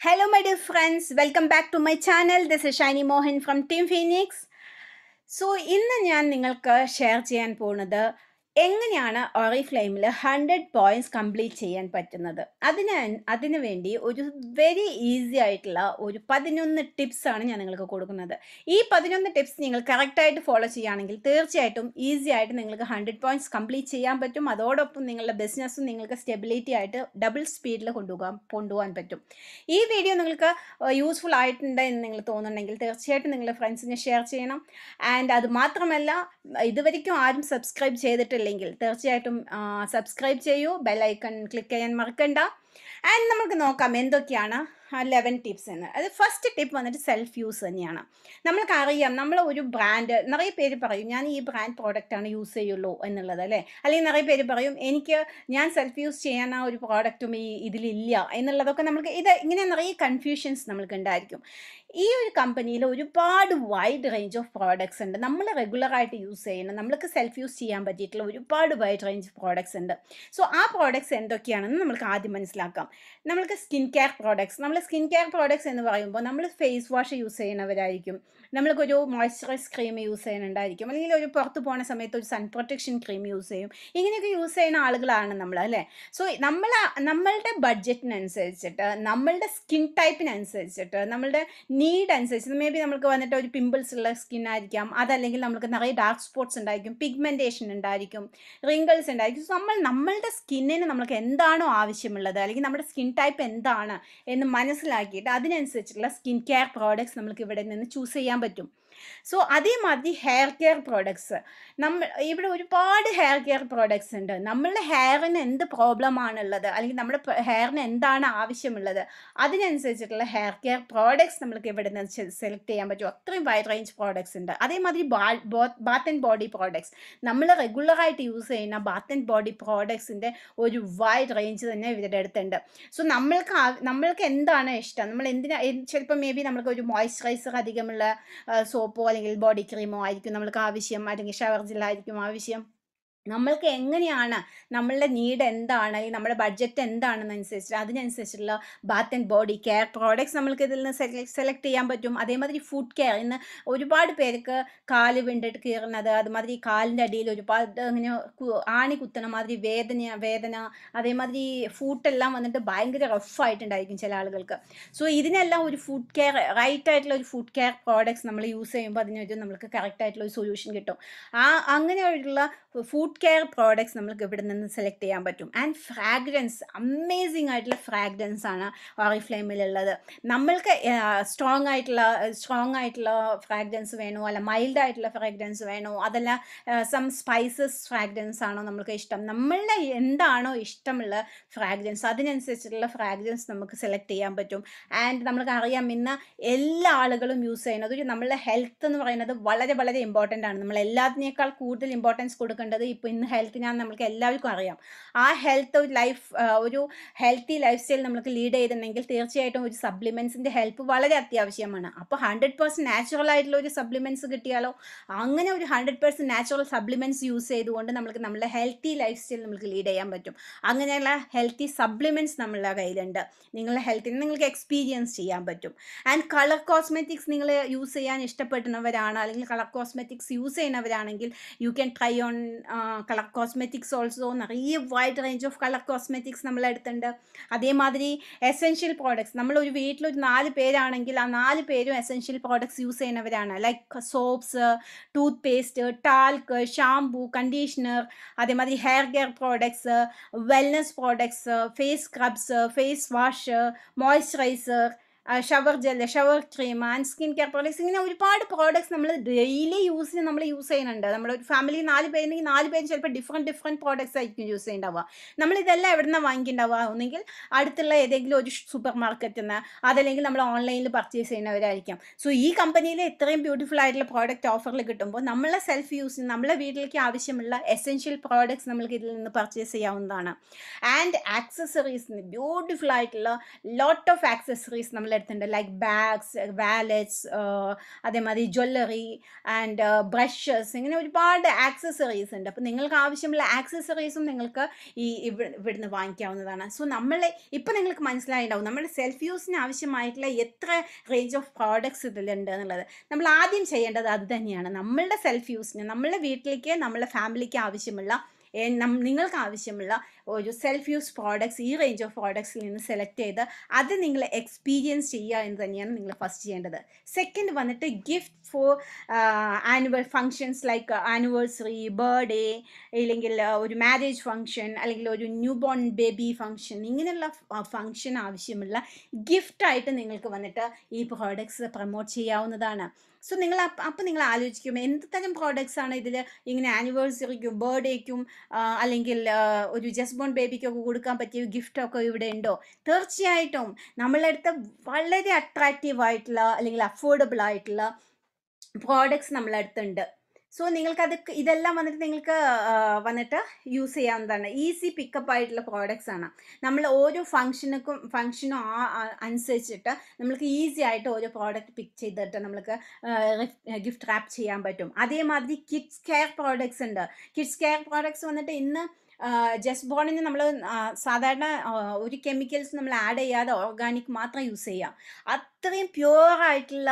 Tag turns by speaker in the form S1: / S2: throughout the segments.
S1: Hello my dear friends, welcome back to my channel. This is Shani Mohan from Team Phoenix. So ഇന്ന് ഞാൻ നിങ്ങൾക്ക് share ചെയ്യാൻ പോകുന്നത് എങ്ങനെയാണ് ഫ്ലെയിമിൽ ഹൺഡ്രഡ് പോയിന്റ്സ് കംപ്ലീറ്റ് ചെയ്യാൻ പറ്റുന്നത് അതിന് അതിനു വേണ്ടി ഒരു വെരി ഈസി ആയിട്ടുള്ള ഒരു പതിനൊന്ന് ടിപ്സാണ് ഞാൻ നിങ്ങൾക്ക് കൊടുക്കുന്നത് ഈ പതിനൊന്ന് ടിപ്സ് നിങ്ങൾ കറക്റ്റായിട്ട് ഫോളോ ചെയ്യുകയാണെങ്കിൽ തീർച്ചയായിട്ടും ഈസി ആയിട്ട് നിങ്ങൾക്ക് ഹൺഡ്രഡ് പോയിന്റ്സ് കംപ്ലീറ്റ് ചെയ്യാൻ പറ്റും അതോടൊപ്പം നിങ്ങളുടെ ബിസിനസ്സും നിങ്ങൾക്ക് സ്റ്റെബിലിറ്റി ആയിട്ട് ഡബിൾ സ്പീഡിൽ കൊണ്ടുപോകാൻ കൊണ്ടുപോകാൻ പറ്റും ഈ വീഡിയോ നിങ്ങൾക്ക് യൂസ്ഫുൾ ആയിട്ടുണ്ട് എന്ന് നിങ്ങൾ തോന്നുന്നുണ്ടെങ്കിൽ തീർച്ചയായിട്ടും നിങ്ങളുടെ ഫ്രണ്ട്സിനെ ഷെയർ ചെയ്യണം ആൻഡ് അത് മാത്രമല്ല ഇതുവരെക്കും ആരും സബ്സ്ക്രൈബ് ചെയ്തിട്ടില്ലെങ്കിൽ തീർച്ചയായിട്ടും സബ്സ്ക്രൈബ് ചെയ്യൂ ബെല്ലൈക്കൺ ക്ലിക്ക് ചെയ്യാൻ മറക്കണ്ട ആൻഡ് നമുക്ക് നോക്കാം എന്തൊക്കെയാണ് ലെവൻ ടിപ്സ് എന്ന് അത് ഫസ്റ്റ് ടിപ്പ് വന്നിട്ട് സെൽഫ് യൂസ് തന്നെയാണ് നമ്മൾക്ക് അറിയാം നമ്മൾ ഒരു ബ്രാൻഡ് നിറയെ പേര് പറയും ഞാൻ ഈ ബ്രാൻഡ് പ്രോഡക്റ്റാണ് യൂസ് ചെയ്യുള്ളൂ എന്നുള്ളത് അല്ലേ അല്ലെങ്കിൽ നിറയെ പേര് പറയും എനിക്ക് ഞാൻ സെൽഫ് യൂസ് ചെയ്യാൻ ആ ഒരു പ്രോഡക്റ്റും ഈ ഇതിലില്ല എന്നുള്ളതൊക്കെ നമുക്ക് ഇത് ഇങ്ങനെ നിറയെ കൺഫ്യൂഷൻസ് നമ്മൾക്ക് ഉണ്ടായിരിക്കും ഈ ഒരു കമ്പനിയിൽ ഒരുപാട് വൈഡ് റേഞ്ച് ഓഫ് പ്രോഡക്ട്സ് ഉണ്ട് നമ്മൾ റെഗുലറായിട്ട് യൂസ് ചെയ്യുന്ന നമ്മൾക്ക് സെൽഫ് യൂസ് ചെയ്യാൻ പറ്റിയിട്ടുള്ള ഒരുപാട് വൈഡ് റേഞ്ച് പ്രോഡക്ട്സ് ഉണ്ട് സോ ആ പ്രോഡക്ട്സ് എന്തൊക്കെയാണെന്ന് നമുക്ക് ആദ്യം മനസ്സിലാക്കാം നമ്മൾക്ക് സ്കിൻ കെയർ പ്രോഡക്ട്സ് നമ്മൾ സ്കിൻ കെയർ പ്രോഡക്ട്സ് എന്ന് പറയുമ്പോൾ നമ്മൾ ഫേസ് വാഷ് യൂസ് ചെയ്യുന്നവരായിരിക്കും നമ്മൾക്കൊരു മോയ്സ്ചറൈസ് ക്രീം യൂസ് ചെയ്യുന്നുണ്ടായിരിക്കും അല്ലെങ്കിൽ ഒരു പുറത്ത് പോകുന്ന സമയത്ത് ഒരു സൺ പ്രൊട്ടക്ഷൻ ക്രീം യൂസ് ചെയ്യും ഇങ്ങനെയൊക്കെ യൂസ് ചെയ്യുന്ന ആളുകളാണ് നമ്മൾ അല്ലേ സോ നമ്മൾ നമ്മളുടെ ബഡ്ജറ്റിനനുസരിച്ചിട്ട് നമ്മളുടെ സ്കിൻ ടൈപ്പിനനുസരിച്ചിട്ട് നമ്മളുടെ നീഡ് അനുസരിച്ച് മേ ബി നമുക്ക് വന്നിട്ട് ഒരു പിമ്പിൾസ് ഉള്ള സ്കിൻ ആയിരിക്കാം അതല്ലെങ്കിൽ നമുക്ക് നിറയെ ഡാർക്ക് സ്പോട്ട്സ് ഉണ്ടായിരിക്കും പിഗ്മെൻറ്റേഷൻ ഉണ്ടായിരിക്കും റിങ്കിൾസ് ഉണ്ടായിരിക്കും സോ നമ്മൾ നമ്മളുടെ സ്കിന്നിന് നമുക്ക് എന്താണോ ആവശ്യമുള്ളത് അല്ലെങ്കിൽ നമ്മുടെ സ്കിൻ ടൈപ്പ് എന്താണ് എന്ന് മനസ്സിലാക്കിയിട്ട് അതിനനുസരിച്ചിട്ടുള്ള സ്കിൻ കെയർ പ്രോഡക്ട്സ് നമുക്ക് ഇവിടെ നിന്ന് ചൂസ് ചെയ്യാൻ പറ്റും സോ അതേമാതിരി ഹെയർ കെയർ പ്രോഡക്ട്സ് നമ്മൾ ഇവിടെ ഒരുപാട് ഹെയർ കെയർ പ്രോഡക്ട്സ് ഉണ്ട് നമ്മളുടെ ഹെയറിന് എന്ത് പ്രോബ്ലം ആണുള്ളത് അല്ലെങ്കിൽ നമ്മുടെ ഹെയറിന് എന്താണ് ആവശ്യമുള്ളത് അതിനനുസരിച്ചിട്ടുള്ള ഹെയർ കെയർ പ്രോഡക്ട്സ് നമ്മൾക്ക് ഇവിടെ നിന്ന് സെലക്ട് ചെയ്യാൻ പറ്റും അത്രയും വൈഡ് റേഞ്ച് പ്രോഡക്ട്സ് ഉണ്ട് അതേമാതിരി ബാത്ത് ആൻഡ് ബോഡി പ്രോഡക്ട്സ് നമ്മൾ റെഗുലറായിട്ട് യൂസ് ചെയ്യുന്ന ബാത്ത് ആൻഡ് ബോഡി പ്രോഡക്ട്സിൻ്റെ ഒരു വൈഡ് റേഞ്ച് തന്നെ ഇവരുടെ അടുത്തുണ്ട് സോ നമ്മൾക്ക് നമ്മൾക്ക് എന്താണ് ഇഷ്ടം നമ്മൾ എന്തിനാ ചിലപ്പോൾ മേ ബി നമ്മൾക്ക് ഒരു മോയ്സ്ചറൈസർ അധികമുള്ള സോപ്പ് സോപ്പോ അല്ലെങ്കിൽ ബോഡി ക്രീമോ ആയിരിക്കും നമ്മൾക്ക് ആവശ്യം അല്ലെങ്കിൽ ഷവർ ജില്ലായിരിക്കും ആവശ്യം നമ്മൾക്ക് എങ്ങനെയാണ് നമ്മളുടെ നീഡ് എന്താണ് അല്ലെങ്കിൽ നമ്മുടെ ബഡ്ജറ്റ് എന്താണെന്നനുസരിച്ച് അതിനനുസരിച്ചുള്ള bath and body care products നമ്മൾക്ക് ഇതിൽ നിന്ന് സെലക്ട് സെലക്ട് ചെയ്യാൻ പറ്റും അതേമാതിരി ഫുഡ് കെയർ ഇന്ന് ഒരുപാട് പേർക്ക് കാല് വിണ്ടിട്ട് കീറുന്നത് അതുമാതിരി കാലിൻ്റെ അടിയിൽ ഒരുപാട് ഇങ്ങനെ ആണി കുത്തണ മാതിരി വേദന വേദന അതേമാതിരി ഫുഡെല്ലാം വന്നിട്ട് ഭയങ്കര റഫായിട്ടുണ്ടായിരിക്കും ചില ആളുകൾക്ക് സോ ഇതിനെല്ലാം ഒരു ഫുഡ് കെയർ റൈറ്റ് ആയിട്ടുള്ള ഒരു ഫുഡ് കെയർ പ്രോഡക്റ്റ്സ് നമ്മൾ യൂസ് ചെയ്യുമ്പോൾ അതിനൊരു നമുക്ക് കറക്റ്റ് ആയിട്ടുള്ള ഒരു സൊല്യൂഷൻ കിട്ടും ആ അങ്ങനെയുള്ള ഫുഡ് കെയർ പ്രോഡക്ട്സ് നമുക്ക് ഇവിടെ നിന്ന് സെലക്ട് ചെയ്യാൻ പറ്റും ആൻഡ് ഫ്രാഗ്രൻസ് അമേസിംഗ് ആയിട്ടുള്ള ഫ്രാഗ്രൻസ് ആണ് ഓറിഫ്ലെയിമിലുള്ളത് നമ്മൾക്ക് സ്ട്രോങ് ആയിട്ടുള്ള സ്ട്രോങ് ആയിട്ടുള്ള ഫ്രാഗ്രൻസ് വേണോ അല്ല മൈൽഡ് ആയിട്ടുള്ള ഫ്രാഗ്രൻസ് വേണോ അതല്ല സം സ്പൈസസ് ഫ്രാഗ്രൻസ് ആണോ നമുക്ക് ഇഷ്ടം നമ്മളുടെ എന്താണോ ഇഷ്ടമുള്ള ഫ്രാഗ്രൻസ് അതിനനുസരിച്ചിട്ടുള്ള ഫ്രാഗ്രൻസ് നമുക്ക് സെലക്ട് ചെയ്യാൻ പറ്റും ആൻഡ് നമ്മൾക്ക് അറിയാം ഇന്ന് എല്ലാ ആളുകളും യൂസ് ചെയ്യുന്നത് നമ്മളുടെ ഹെൽത്ത് എന്ന് പറയുന്നത് വളരെ വളരെ ഇമ്പോർട്ടൻ്റ് ആണ് നമ്മൾ എല്ലാത്തിനേക്കാൾ കൂടുതൽ ഇമ്പോർട്ടൻസ് കൊടുക്കേണ്ടത് ഈ ഇപ്പോൾ ഇന്ന് ഹെൽത്തിനാന്ന് നമുക്ക് എല്ലാവർക്കും അറിയാം ആ ഹെൽത്ത് ഒരു ലൈഫ് ഒരു ഹെൽത്തി ലൈഫ് സ്റ്റൈൽ നമ്മൾക്ക് ലീഡ് ചെയ്തിട്ടുണ്ടെങ്കിൽ തീർച്ചയായിട്ടും ഒരു സപ്ലിമെൻസിൻ്റെ ഹെൽപ്പ് വളരെ അത്യാവശ്യമാണ് അപ്പോൾ ഹൺഡ്രഡ് പേഴ്സൻറ്റ് നാച്ചുറൽ ആയിട്ടുള്ള ഒരു സപ്ലിമെൻസ് കിട്ടിയാലോ അങ്ങനെ ഒരു hundred percent natural supplements use ചെയ്തുകൊണ്ട് നമുക്ക് നമ്മുടെ ഹെൽത്തി ലൈഫ് സ്റ്റൈൽ നമുക്ക് ലീഡ് ചെയ്യാൻ പറ്റും അങ്ങനെയുള്ള ഹെൽത്തി സപ്ലിമെൻസ് നമ്മളുടെ കയ്യിലുണ്ട് നിങ്ങളുടെ ഹെൽത്തിന് നിങ്ങൾക്ക് എക്സ്പീരിയൻസ് ചെയ്യാൻ പറ്റും ആൻഡ് കളർ കോസ്മെറ്റിക്സ് നിങ്ങൾ യൂസ് ചെയ്യാൻ ഇഷ്ടപ്പെടുന്നവരാണ് അല്ലെങ്കിൽ കളർ കോസ്മെറ്റിക്സ് യൂസ് ചെയ്യുന്നവരാണെങ്കിൽ you can try on colour cosmetics also നിറയെ wide range of colour cosmetics നമ്മൾ എടുത്തിട്ടുണ്ട് അതേമാതിരി എസെൻഷ്യൽ പ്രോഡക്ട്സ് നമ്മളൊരു വീട്ടിലൊരു നാല് പേരാണെങ്കിൽ ആ നാല് പേരും എസെൻഷ്യൽ പ്രോഡക്ട്സ് യൂസ് ചെയ്യുന്നവരാണ് like soaps toothpaste talc shampoo conditioner അതേമാതിരി hair care products wellness products face scrubs face wash moisturiser shower gel shower cream and skin care products ഇങ്ങനെ ഒരുപാട് പ്രോഡക്ട്സ് നമ്മൾ ഡെയിലി യൂസിന് നമ്മൾ യൂസ് ചെയ്യുന്നുണ്ട് നമ്മൾ ഒരു ഫാമിലി നാല് പേരുണ്ടെങ്കിൽ നാല് പേര് ചിലപ്പോൾ ഡിഫറെൻറ്റ് ഡിഫറെൻറ്റ് പ്രോഡക്ട്സ് ആയിരിക്കും യൂസ് ചെയ്യുന്നുണ്ടാവുക നമ്മളിതെല്ലാം എവിടെ നിന്ന് വാങ്ങിയിട്ടുണ്ടാവുക ഒന്നെങ്കിൽ അടുത്തുള്ള ഏതെങ്കിലും ഒരു സൂപ്പർ മാർക്കറ്റിൽ നിന്ന് അതല്ലെങ്കിൽ നമ്മൾ ഓൺലൈനിൽ പർച്ചേസ് ചെയ്യുന്നവരായിരിക്കാം സോ ഈ കമ്പനിയിൽ ഇത്രയും ബ്യൂട്ടിഫുൾ ആയിട്ടുള്ള പ്രോഡക്റ്റ് ഓഫറിൽ കിട്ടുമ്പോൾ നമ്മളെ സെൽഫ് യൂസിന് നമ്മളെ വീട്ടിലേക്ക് ആവശ്യമുള്ള എസെൻഷ്യൽ പ്രോഡക്ട്സ് നമുക്ക് ഇതിൽ നിന്ന് പർച്ചേസ് ചെയ്യാവുന്നതാണ് ആൻഡ് ആക്സസറീസ് ബ്യൂട്ടിഫുൾ ആയിട്ടുള്ള ലോട്ട് ഓഫ് ആക്സസറീസ് നമ്മൾ எடுத்துட்டு ലൈക്ക് ബാഗ്സ് വാലറ്റ്സ് അതേമാതിരി ജ്വല്ലറി ആൻഡ് ബ്രഷസ് ഇങ്ങനെ ഒരുപാട് ആക്സസറീസ് ഉണ്ട് അപ്പോൾ നിങ്ങൾക്ക് ആവശ്യമുള്ള ആക്സസറീസും നിങ്ങൾക്ക് ഈ ഇവിടുന്ന് വാങ്ങിക്കാവുന്നതാണ് സോ നമ്മളെ ഇപ്പം നിങ്ങൾക്ക് മനസ്സിലായിട്ടുണ്ടാവും നമ്മുടെ സെൽഫ് യൂസിന് ആവശ്യമായിട്ടുള്ള എത്ര റേഞ്ച് ഓഫ് പ്രോഡക്ട്സ് ഇതിലുണ്ട് എന്നുള്ളത് നമ്മൾ ആദ്യം ചെയ്യേണ്ടത് അത് തന്നെയാണ് നമ്മളുടെ സെൽഫ് യൂസിന് നമ്മളുടെ വീട്ടിലേക്ക് നമ്മളുടെ ഫാമിലിക്ക് ആവശ്യമുള്ള നിങ്ങൾക്ക് ആവശ്യമുള്ള ഒരു സെൽഫ് യൂസ് പ്രോഡക്ട്സ് ഈ റേഞ്ച് ഓഫ് പ്രോഡക്റ്റ്സിൽ നിന്ന് സെലക്ട് ചെയ്ത് അത് നിങ്ങൾ എക്സ്പീരിയൻസ് ചെയ്യുക എന്ന് തന്നെയാണ് നിങ്ങൾ ഫസ്റ്റ് ചെയ്യേണ്ടത് സെക്കൻഡ് വന്നിട്ട് gift for annual functions like anniversary birthday ഇല്ലെങ്കിൽ ഒരു മാരേജ് ഫങ്ഷൻ അല്ലെങ്കിൽ ഒരു ന്യൂ ബോൺ ബേബി ഫങ്ഷൻ ഇങ്ങനെയുള്ള ഫങ്ഷൻ ആവശ്യമുള്ള ഗിഫ്റ്റായിട്ട് നിങ്ങൾക്ക് വന്നിട്ട് ഈ പ്രോഡക്ട്സ് പ്രൊമോട്ട് ചെയ്യാവുന്നതാണ് സോ നിങ്ങൾ അപ്പം നിങ്ങൾ ആലോചിക്കും എന്ത് തരം പ്രോഡക്റ്റ്സ് ആണ് ഇതിൽ ഇങ്ങനെ ആനിവേഴ്സറിക്കും ബർത്ത്ഡേക്കും അല്ലെങ്കിൽ ഒരു ജസ്റ്റ് ബോൺ ബേബിക്കൊക്കെ കൊടുക്കാൻ പറ്റിയ ഗിഫ്റ്റൊക്കെ ഇവിടെ ഉണ്ടോ തീർച്ചയായിട്ടും നമ്മളുടെ അടുത്ത് വളരെ അട്രാക്റ്റീവ് ആയിട്ടുള്ള അല്ലെങ്കിൽ അഫോർഡബിൾ ആയിട്ടുള്ള പ്രോഡക്ട്സ് നമ്മളടുത്തുണ്ട് സോ നിങ്ങൾക്കത് ഇതെല്ലാം വന്നിട്ട് നിങ്ങൾക്ക് വന്നിട്ട് യൂസ് ചെയ്യാവുന്നതാണ് ഈസി പിക്കപ്പ് ആയിട്ടുള്ള പ്രോഡക്റ്റ്സ് ആണ് നമ്മൾ ഓരോ ഫങ്ഷനക്കും ഫങ്ഷനും അനുസരിച്ചിട്ട് നമുക്ക് ഈസി ആയിട്ട് ഓരോ പ്രോഡക്റ്റ് പിക്ക് ചെയ്തിട്ട് നമുക്ക് ഗിഫ്റ്റ് റാപ്പ് ചെയ്യാൻ പറ്റും അതേമാതിരി കിഡ്സ് കെയർ പ്രോഡക്റ്റ്സ് ഉണ്ട് കിഡ്സ് കെയർ പ്രോഡക്റ്റ്സ് വന്നിട്ട് ഇന്ന് ജസ്റ്റ് ബോണിന് നമ്മൾ സാധാരണ ഒരു കെമിക്കൽസ് നമ്മൾ ആഡ് ചെയ്യാതെ ഓർഗാനിക് മാത്രം യൂസ് ചെയ്യാം അത്രയും പ്യുവർ ആയിട്ടുള്ള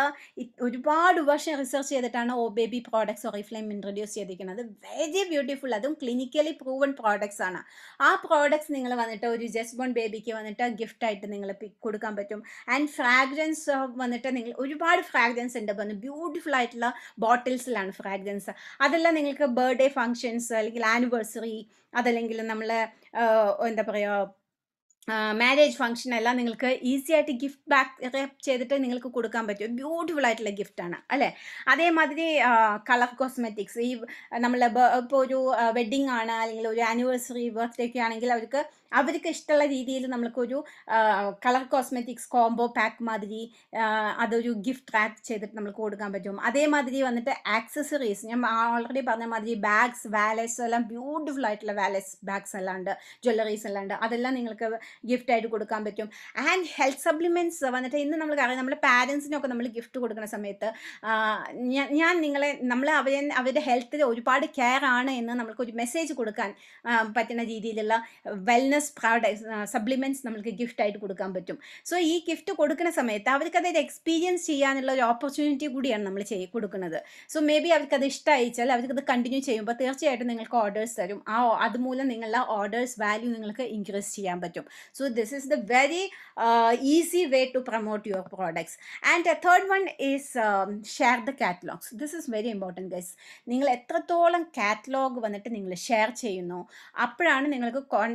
S1: ഒരുപാട് വർഷം റിസർച്ച് ചെയ്തിട്ടാണ് ഓ ബേബി പ്രോഡക്ട്സ് ഒറിഫ്ലെയിം ഇൻട്രൊഡ്യൂസ് ചെയ്തിരിക്കുന്നത് വെരി ബ്യൂട്ടിഫുൾ അതും ക്ലിനിക്കലി പ്രൂവൺ പ്രോഡക്ട്സ് ആണ് ആ പ്രോഡക്ട്സ് നിങ്ങൾ വന്നിട്ട് ഒരു ജസ്റ്റ് ബോൺ ബേബിക്ക് വന്നിട്ട് ഗിഫ്റ്റ് ആയിട്ട് നിങ്ങൾ കൊടുക്കാൻ പറ്റും ആൻഡ് ഫ്രാഗ്രൻസ് വന്നിട്ട് നിങ്ങൾ ഒരുപാട് ഫ്രാഗ്രൻസ് ഉണ്ട് വന്ന് ബ്യൂട്ടിഫുൾ ആയിട്ടുള്ള ബോട്ടിൽസിലാണ് ഫ്രാഗ്രൻസ് അതെല്ലാം നിങ്ങൾക്ക് ബർത്ത്ഡേ ഫങ്ഷൻസ് അല്ലെങ്കിൽ ആനിവേഴ്സറി അതല്ലെങ്കിൽ നമ്മൾ എന്താ പറയുക മാരേജ് ഫംഗ്ഷൻ എല്ലാം നിങ്ങൾക്ക് ഈസി ആയിട്ട് ഗിഫ്റ്റ് ബാക്ക് റാപ്പ് ചെയ്തിട്ട് നിങ്ങൾക്ക് കൊടുക്കാൻ പറ്റും ബ്യൂട്ടിഫുൾ ആയിട്ടുള്ള ഗിഫ്റ്റാണ് അല്ലേ അതേമാതിരി കളർ കോസ്മെറ്റിക്സ് ഈ നമ്മൾ ഇപ്പോൾ ഒരു വെഡ്ഡിങ് ആണ് അല്ലെങ്കിൽ ഒരു ആനിവേഴ്സറി ബർത്ത്ഡേ ഒക്കെ ആണെങ്കിൽ അവർക്ക് അവർക്ക് ഇഷ്ടമുള്ള രീതിയിൽ നമ്മൾക്കൊരു കളർ കോസ്മെറ്റിക്സ് കോംബോ പാക്ക് മാതിരി അതൊരു ഗിഫ്റ്റ് റാപ്പ് ചെയ്തിട്ട് നമുക്ക് കൊടുക്കാൻ പറ്റും അതേമാതിരി വന്നിട്ട് ആക്സസറീസ് ഞാൻ ഓൾറെഡി പറഞ്ഞ മാതിരി ബാഗ്സ് വാലസ് എല്ലാം ബ്യൂട്ടിഫുൾ ആയിട്ടുള്ള വാലസ് ബാഗ്സ് അല്ലാണ്ട് ജ്വല്ലറീസ് അല്ലാണ്ട് അതെല്ലാം നിങ്ങൾക്ക് ഗിഫ്റ്റ് ആയിട്ട് കൊടുക്കാൻ പറ്റും ആൻഡ് ഹെൽത്ത് സപ്ലിമെൻറ്റ്സ് വന്നിട്ട് ഇന്ന് നമ്മൾ കാര്യം നമ്മുടെ പാരൻസിനൊക്കെ നമ്മൾ ഗിഫ്റ്റ് കൊടുക്കുന്ന സമയത്ത് ഞാൻ നിങ്ങളെ നമ്മൾ അവരെ അവരുടെ ഹെൽത്തിൽ ഒരുപാട് കെയർ ആണ് എന്ന് നമ്മൾക്ക് ഒരു മെസ്സേജ് കൊടുക്കാൻ പറ്റുന്ന രീതിയിലുള്ള വെൽനസ് ബിസിനസ് പ്രോഡക്റ്റ് സപ്ലിമെൻറ്റ്സ് നമുക്ക് ഗിഫ്റ്റ് ആയിട്ട് കൊടുക്കാൻ പറ്റും സോ ഈ ഗിഫ്റ്റ് കൊടുക്കുന്ന സമയത്ത് അതായത് എക്സ്പീരിയൻസ് ചെയ്യാനുള്ള ഒരു ഓപ്പർച്യൂണിറ്റി കൂടിയാണ് നമ്മൾ ചെയ്ത് കൊടുക്കുന്നത് സോ മേ ബി അവർക്കത് ഇഷ്ടമായിച്ചാൽ അവർക്കത് കണ്ടിന്യൂ ചെയ്യുമ്പോൾ തീർച്ചയായിട്ടും നിങ്ങൾക്ക് ഓർഡേഴ്സ് തരും ആ അതുമൂലം നിങ്ങളുടെ ഓർഡേഴ്സ് വാല്യൂ നിങ്ങൾക്ക് ഇൻക്രീസ് ചെയ്യാൻ പറ്റും so this is the very easy way to promote your products and a third one is share the catalogues this is very important guys നിങ്ങൾ എത്രത്തോളം കാറ്റലോഗ് വന്നിട്ട് നിങ്ങൾ ഷെയർ ചെയ്യുന്നു അപ്പോഴാണ് നിങ്ങൾക്ക് കോൺ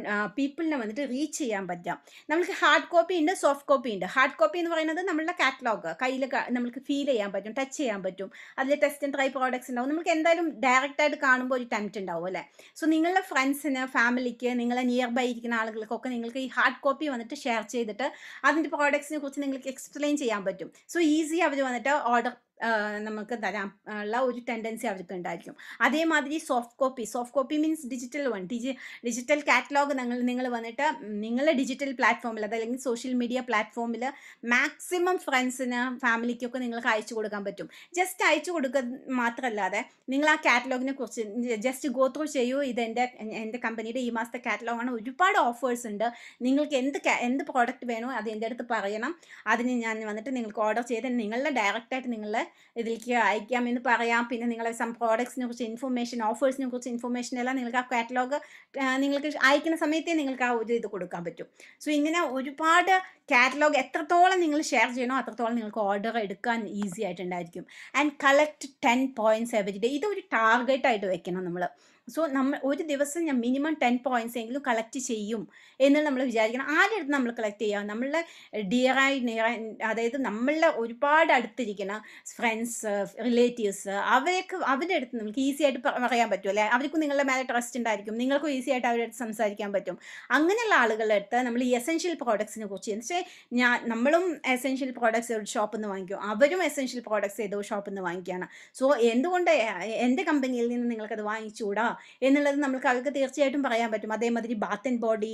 S1: പീപ്പിളിനെ വന്നിട്ട് റീച്ച് ചെയ്യാൻ പറ്റാം നമുക്ക് ഹാർഡ് കോപ്പി ഉണ്ട് സോഫ്റ്റ് കോപ്പി ഉണ്ട് ഹാർഡ് കോപ്പി എന്ന് പറയുന്നത് നമ്മളുടെ കാറ്റലോഗ് കയ്യിൽ നമുക്ക് ഫീൽ ചെയ്യാൻ പറ്റും ടച്ച് ചെയ്യാൻ പറ്റും അതിൽ ടെസ്റ്റ് ആൻഡ് ട്രൈ പ്രോഡക്റ്റ്സ് ഉണ്ടാവും നമുക്ക് എന്തായാലും ഡയറക്റ്റ് ആയിട്ട് കാണുമ്പോൾ ഒരു ടെംപ്റ്റ് ഉണ്ടാവും അല്ലേ സോ നിങ്ങളുടെ ഫ്രണ്ട്സിന് ഫാമിലിക്ക് നിങ്ങളെ നിയർ ബൈ ഇരിക്കുന്ന ആളുകൾക്കൊക്കെ നിങ്ങൾക്ക് ഈ ഹാർഡ് കോപ്പി വന്നിട്ട് ഷെയർ ചെയ്തിട്ട് അതിൻ്റെ പ്രോഡക്ട്സിനെ കുറിച്ച് നിങ്ങൾക്ക് എക്സ്പ്ലെയിൻ ചെയ്യാൻ പറ്റും സോ ഈസി അവർ വന്നിട്ട് ഓർഡർ നമുക്ക് തരാം ഉള്ള ഒരു ടെൻഡൻസി അവർക്ക് ഉണ്ടായിരിക്കും അതേമാതിരി soft copy soft copy means digital one digi digital catalogue നിങ്ങൾ നിങ്ങൾ വന്നിട്ട് നിങ്ങളുടെ ഡിജിറ്റൽ പ്ലാറ്റ്ഫോമിൽ അതല്ലെങ്കിൽ സോഷ്യൽ മീഡിയ പ്ലാറ്റ്ഫോമിൽ മാക്സിമം ഫ്രണ്ട്സിന് ഫാമിലിക്കൊക്കെ നിങ്ങൾക്ക് അയച്ചു കൊടുക്കാൻ പറ്റും ജസ്റ്റ് അയച്ചു കൊടുക്കുക മാത്രമല്ലാതെ നിങ്ങൾ ആ കാറ്റലോഗിനെ കുറിച്ച് ജസ്റ്റ് ഗോ ത്രൂ ചെയ്യൂ ഇത് എൻ്റെ എൻ്റെ കമ്പനിയുടെ ഈ മാസത്തെ കാറ്റലോഗാണ് ഒരുപാട് ഓഫേഴ്സ് ഉണ്ട് നിങ്ങൾക്ക് എന്ത് എന്ത് പ്രോഡക്റ്റ് വേണോ അത് എൻ്റെ അടുത്ത് പറയണം അതിന് ഞാൻ വന്നിട്ട് നിങ്ങൾക്ക് ഓർഡർ ചെയ്ത് നിങ്ങളുടെ ഡയറക്റ്റായിട്ട് നിങ്ങളുടെ ഇതിലേക്ക് അയക്കാം എന്ന് പറയാം പിന്നെ നിങ്ങളെ സം പ്രോഡക്ട്സിനെ കുറിച്ച് ഇൻഫർമേഷൻ ഓഫേഴ്സിനെ കുറിച്ച് ഇൻഫർമേഷൻ എല്ലാം നിങ്ങൾക്ക് ആ കാറ്റലോഗ് നിങ്ങൾക്ക് അയക്കുന്ന സമയത്തേ നിങ്ങൾക്ക് ആ ഒരു ഇത് കൊടുക്കാൻ പറ്റും സോ ഇങ്ങനെ ഒരുപാട് കാറ്റലോഗ് എത്രത്തോളം നിങ്ങൾ ഷെയർ ചെയ്യണോ അത്രത്തോളം നിങ്ങൾക്ക് ഓർഡർ എടുക്കാൻ ഈസി ആയിട്ടുണ്ടായിരിക്കും and collect ten points every day ഇതൊരു ടാർഗറ്റ് ആയിട്ട് വെക്കണം നമ്മൾ സോ നമ്മൾ ഒരു ദിവസം ഞാൻ മിനിമം ടെൻ പോയിന്റ്സ് എങ്കിലും കളക്ട് ചെയ്യും എന്ന് നമ്മൾ വിചാരിക്കണം ആരുടെ അടുത്ത് നമ്മൾ കളക്ട് ചെയ്യാം നമ്മളെ ഡിയറായി നിയറായി അതായത് നമ്മളെ ഒരുപാട് അടുത്തിരിക്കുന്ന ഫ്രണ്ട്സ് റിലേറ്റീവ്സ് അവരൊക്കെ അവരുടെ അടുത്ത് നമുക്ക് ഈസി ആയിട്ട് പറയാൻ പറ്റും അല്ലേ അവർക്കും നിങ്ങളുടെ മേലെ ട്രസ്റ്റ് ഉണ്ടായിരിക്കും നിങ്ങൾക്കും ഈസി ആയിട്ട് അവരുടെ അടുത്ത് സംസാരിക്കാൻ പറ്റും അങ്ങനെയുള്ള ആളുകളുടെ അടുത്ത് നമ്മൾ ഈ എസെൻഷ്യൽ പ്രോഡക്ട്സിനെ കുറിച്ച് എന്ന് വെച്ചാൽ ഞാൻ നമ്മളും എസെൻഷ്യൽ പ്രോഡക്ട്സ് ഒരു ഷോപ്പിൽ നിന്ന് വാങ്ങിക്കും അവരും എസെൻഷ്യൽ പ്രോഡക്ട്സ് ഏതോ ഷോപ്പിൽ നിന്ന് വാങ്ങിക്കുകയാണ് സോ എന്തുകൊണ്ട് എൻ്റെ കമ്പനിയിൽ നിന്ന് നിങ്ങൾക്കത് വാങ്ങിച്ചുകൂടാ എന്നുള്ളത് നമ്മൾക്ക് അതൊക്കെ തീർച്ചയായിട്ടും പറയാൻ പറ്റും അതേമാതിരി ബാത്ത് ആൻഡ് ബോഡി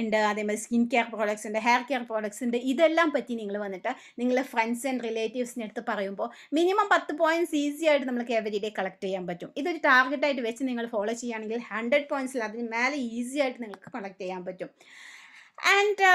S1: ഉണ്ട് അതേമാതിരി സ്കിൻ കെയർ പ്രോഡക്ട്സ് ഉണ്ട് ഹെയർ കെയർ പ്രോഡക്ട്സ് ഉണ്ട് ഇതെല്ലാം പറ്റി നിങ്ങൾ വന്നിട്ട് നിങ്ങളെ ഫ്രണ്ട്സ് ആൻഡ് റിലേറ്റീവ്സിൻ്റെ അടുത്ത് പറയുമ്പോൾ മിനിമം പത്ത് പോയിന്റ്സ് ഈസി ആയിട്ട് നമുക്ക് എവരി ഡേ കളക്ട് ചെയ്യാൻ പറ്റും ഇതൊരു ടാർഗറ്റായിട്ട് വെച്ച് നിങ്ങൾ ഫോളോ ചെയ്യുകയാണെങ്കിൽ ഹൺഡ്രഡ് പോയിന്റ്സിൽ അതിന് മേലെ ഈസി ആയിട്ട് നിങ്ങൾക്ക് കളക്ട് ചെയ്യാൻ പറ്റും ആൻഡ്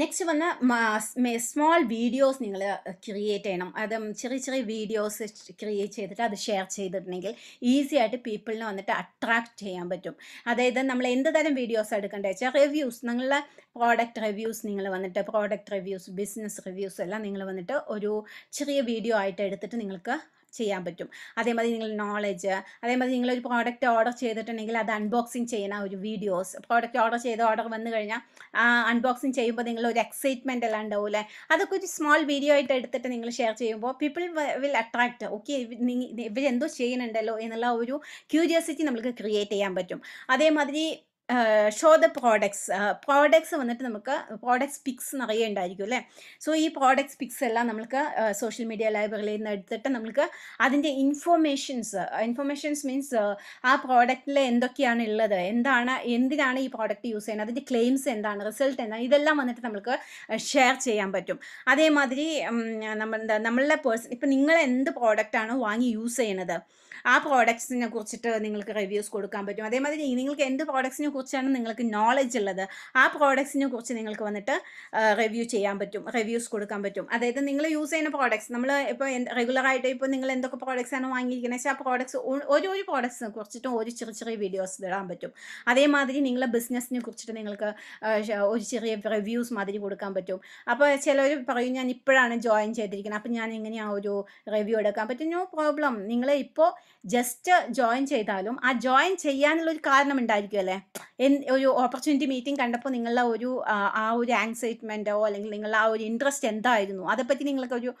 S1: നെക്സ്റ്റ് വന്ന് സ്മോൾ വീഡിയോസ് നിങ്ങൾ ക്രിയേറ്റ് ചെയ്യണം അത് ചെറിയ ചെറിയ വീഡിയോസ് ക്രിയേറ്റ് ചെയ്തിട്ട് അത് ഷെയർ ചെയ്തിട്ടുണ്ടെങ്കിൽ ഈസി ആയിട്ട് പീപ്പിളിനെ വന്നിട്ട് അട്രാക്റ്റ് ചെയ്യാൻ പറ്റും അതായത് നമ്മൾ എന്ത് തരം വീഡിയോസ് എടുക്കേണ്ടത് വെച്ചാൽ റിവ്യൂസ് നിങ്ങളുടെ പ്രോഡക്റ്റ് റിവ്യൂസ് നിങ്ങൾ വന്നിട്ട് പ്രോഡക്റ്റ് റിവ്യൂസ് ബിസിനസ് റിവ്യൂസ് എല്ലാം നിങ്ങൾ വന്നിട്ട് ഒരു ചെറിയ വീഡിയോ ആയിട്ട് എടുത്തിട്ട് നിങ്ങൾക്ക് ചെയ്യാൻ പറ്റും അതേമാതിരി നിങ്ങൾ നോളജ് അതേമാതിരി നിങ്ങളൊരു പ്രോഡക്റ്റ് ഓർഡർ ചെയ്തിട്ടുണ്ടെങ്കിൽ അത് അൺബോക്സിങ് ചെയ്യുന്ന ഒരു വീഡിയോസ് പ്രോഡക്റ്റ് ഓർഡർ ചെയ്ത് ഓർഡർ വന്നു കഴിഞ്ഞാൽ ആ അൺബോക്സിങ് ചെയ്യുമ്പോൾ നിങ്ങൾ ഒരു എക്സൈറ്റ്മെൻ്റ് എല്ലാം ഉണ്ടാവും അല്ലേ അതൊക്കെ ഒരു സ്മോൾ വീഡിയോ ആയിട്ട് എടുത്തിട്ട് നിങ്ങൾ ഷെയർ ചെയ്യുമ്പോൾ പീപ്പിൾ വിൽ അട്രാക്റ്റ് ഓക്കെ ഇവരെന്തോ ചെയ്യുന്നുണ്ടല്ലോ എന്നുള്ള ഒരു ക്യൂരിയോസിറ്റി നമുക്ക് ക്രിയേറ്റ് ചെയ്യാൻ പറ്റും അതേമാതിരി ഷോ ദ പ്രോഡക്ട്സ് പ്രോഡക്ട്സ് വന്നിട്ട് നമുക്ക് പ്രോഡക്ട്സ് പിക്സ് നിറയെ ഉണ്ടായിരിക്കും അല്ലേ സോ ഈ പ്രോഡക്ട്സ് പിക്സ് എല്ലാം നമുക്ക് സോഷ്യൽ മീഡിയ ലൈബ്രറിയിൽ നിന്ന് എടുത്തിട്ട് നമുക്ക് അതിൻ്റെ ഇൻഫോർമേഷൻസ് ഇൻഫോർമേഷൻസ് മീൻസ് ആ പ്രോഡക്റ്റിൽ എന്തൊക്കെയാണ് ഉള്ളത് എന്താണ് എന്തിനാണ് ഈ പ്രോഡക്റ്റ് യൂസ് ചെയ്യുന്നത് അതിൻ്റെ ക്ലെയിംസ് എന്താണ് റിസൾട്ട് എന്താണ് ഇതെല്ലാം വന്നിട്ട് നമുക്ക് ഷെയർ ചെയ്യാൻ പറ്റും അതേമാതിരി നമ്മൾ നമ്മളുടെ പേഴ്സൺ ഇപ്പം നിങ്ങൾ എന്ത് പ്രോഡക്റ്റാണോ വാങ്ങി യൂസ് ചെയ്യുന്നത് ആ പ്രോഡക്ട്സിനെ കുറിച്ചിട്ട് നിങ്ങൾക്ക് റിവ്യൂസ് കൊടുക്കാൻ പറ്റും അതേമാതിരി നിങ്ങൾക്ക് എന്ത് പ്രോഡക്ട്സിനെ കുറിച്ചാണ് നിങ്ങൾക്ക് നോളജ് ഉള്ളത് ആ പ്രോഡക്ട്സിനെ കുറിച്ച് നിങ്ങൾക്ക് വന്നിട്ട് റിവ്യൂ ചെയ്യാൻ പറ്റും റിവ്യൂസ് കൊടുക്കാൻ പറ്റും അതായത് നിങ്ങൾ യൂസ് ചെയ്യുന്ന പ്രോഡക്ട്സ് നമ്മൾ ഇപ്പോൾ റെഗുലറായിട്ട് ഇപ്പോൾ നിങ്ങൾ എന്തൊക്കെ പ്രോഡക്ട്സാണ് വാങ്ങിയിരിക്കുന്നത് വെച്ചാൽ ആ പ്രോഡക്ട്സ് ഓരോ ഒരു പ്രോഡക്ട്സിനെ കുറിച്ചിട്ടും ഒരു ചെറിയ ചെറിയ വീഡിയോസ് ഇടാൻ പറ്റും അതേമാതിരി നിങ്ങളെ ബിസിനസ്സിനെ കുറിച്ചിട്ട് നിങ്ങൾക്ക് ഒരു ചെറിയ റിവ്യൂസ് മാതിരി കൊടുക്കാൻ പറ്റും അപ്പോൾ ചിലർ പറയും ഞാൻ ഇപ്പോഴാണ് ജോയിൻ ചെയ്തിരിക്കുന്നത് അപ്പം ഞാൻ എങ്ങനെയാണ് ഒരു റിവ്യൂ എടുക്കാൻ പറ്റും നോ പ്രോബ്ലം നിങ്ങൾ ഇപ്പോൾ ജസ്റ്റ് ജോയിൻ ചെയ്താലും ആ ജോയിൻ ചെയ്യാനുള്ള ഒരു കാരണം ഉണ്ടായിരിക്കുമല്ലേ ഒരു ഓപ്പർച്യൂണിറ്റി മീറ്റിംഗ് കണ്ടപ്പോൾ നിങ്ങളുടെ ഒരു ആ ഒരു ആങ്സൈറ്റ്മെൻറ്റോ അല്ലെങ്കിൽ നിങ്ങളുടെ ആ ഒരു ഇൻട്രസ്റ്റ് എന്തായിരുന്നു അതേപ്പറ്റി നിങ്ങൾക്ക് ഒരു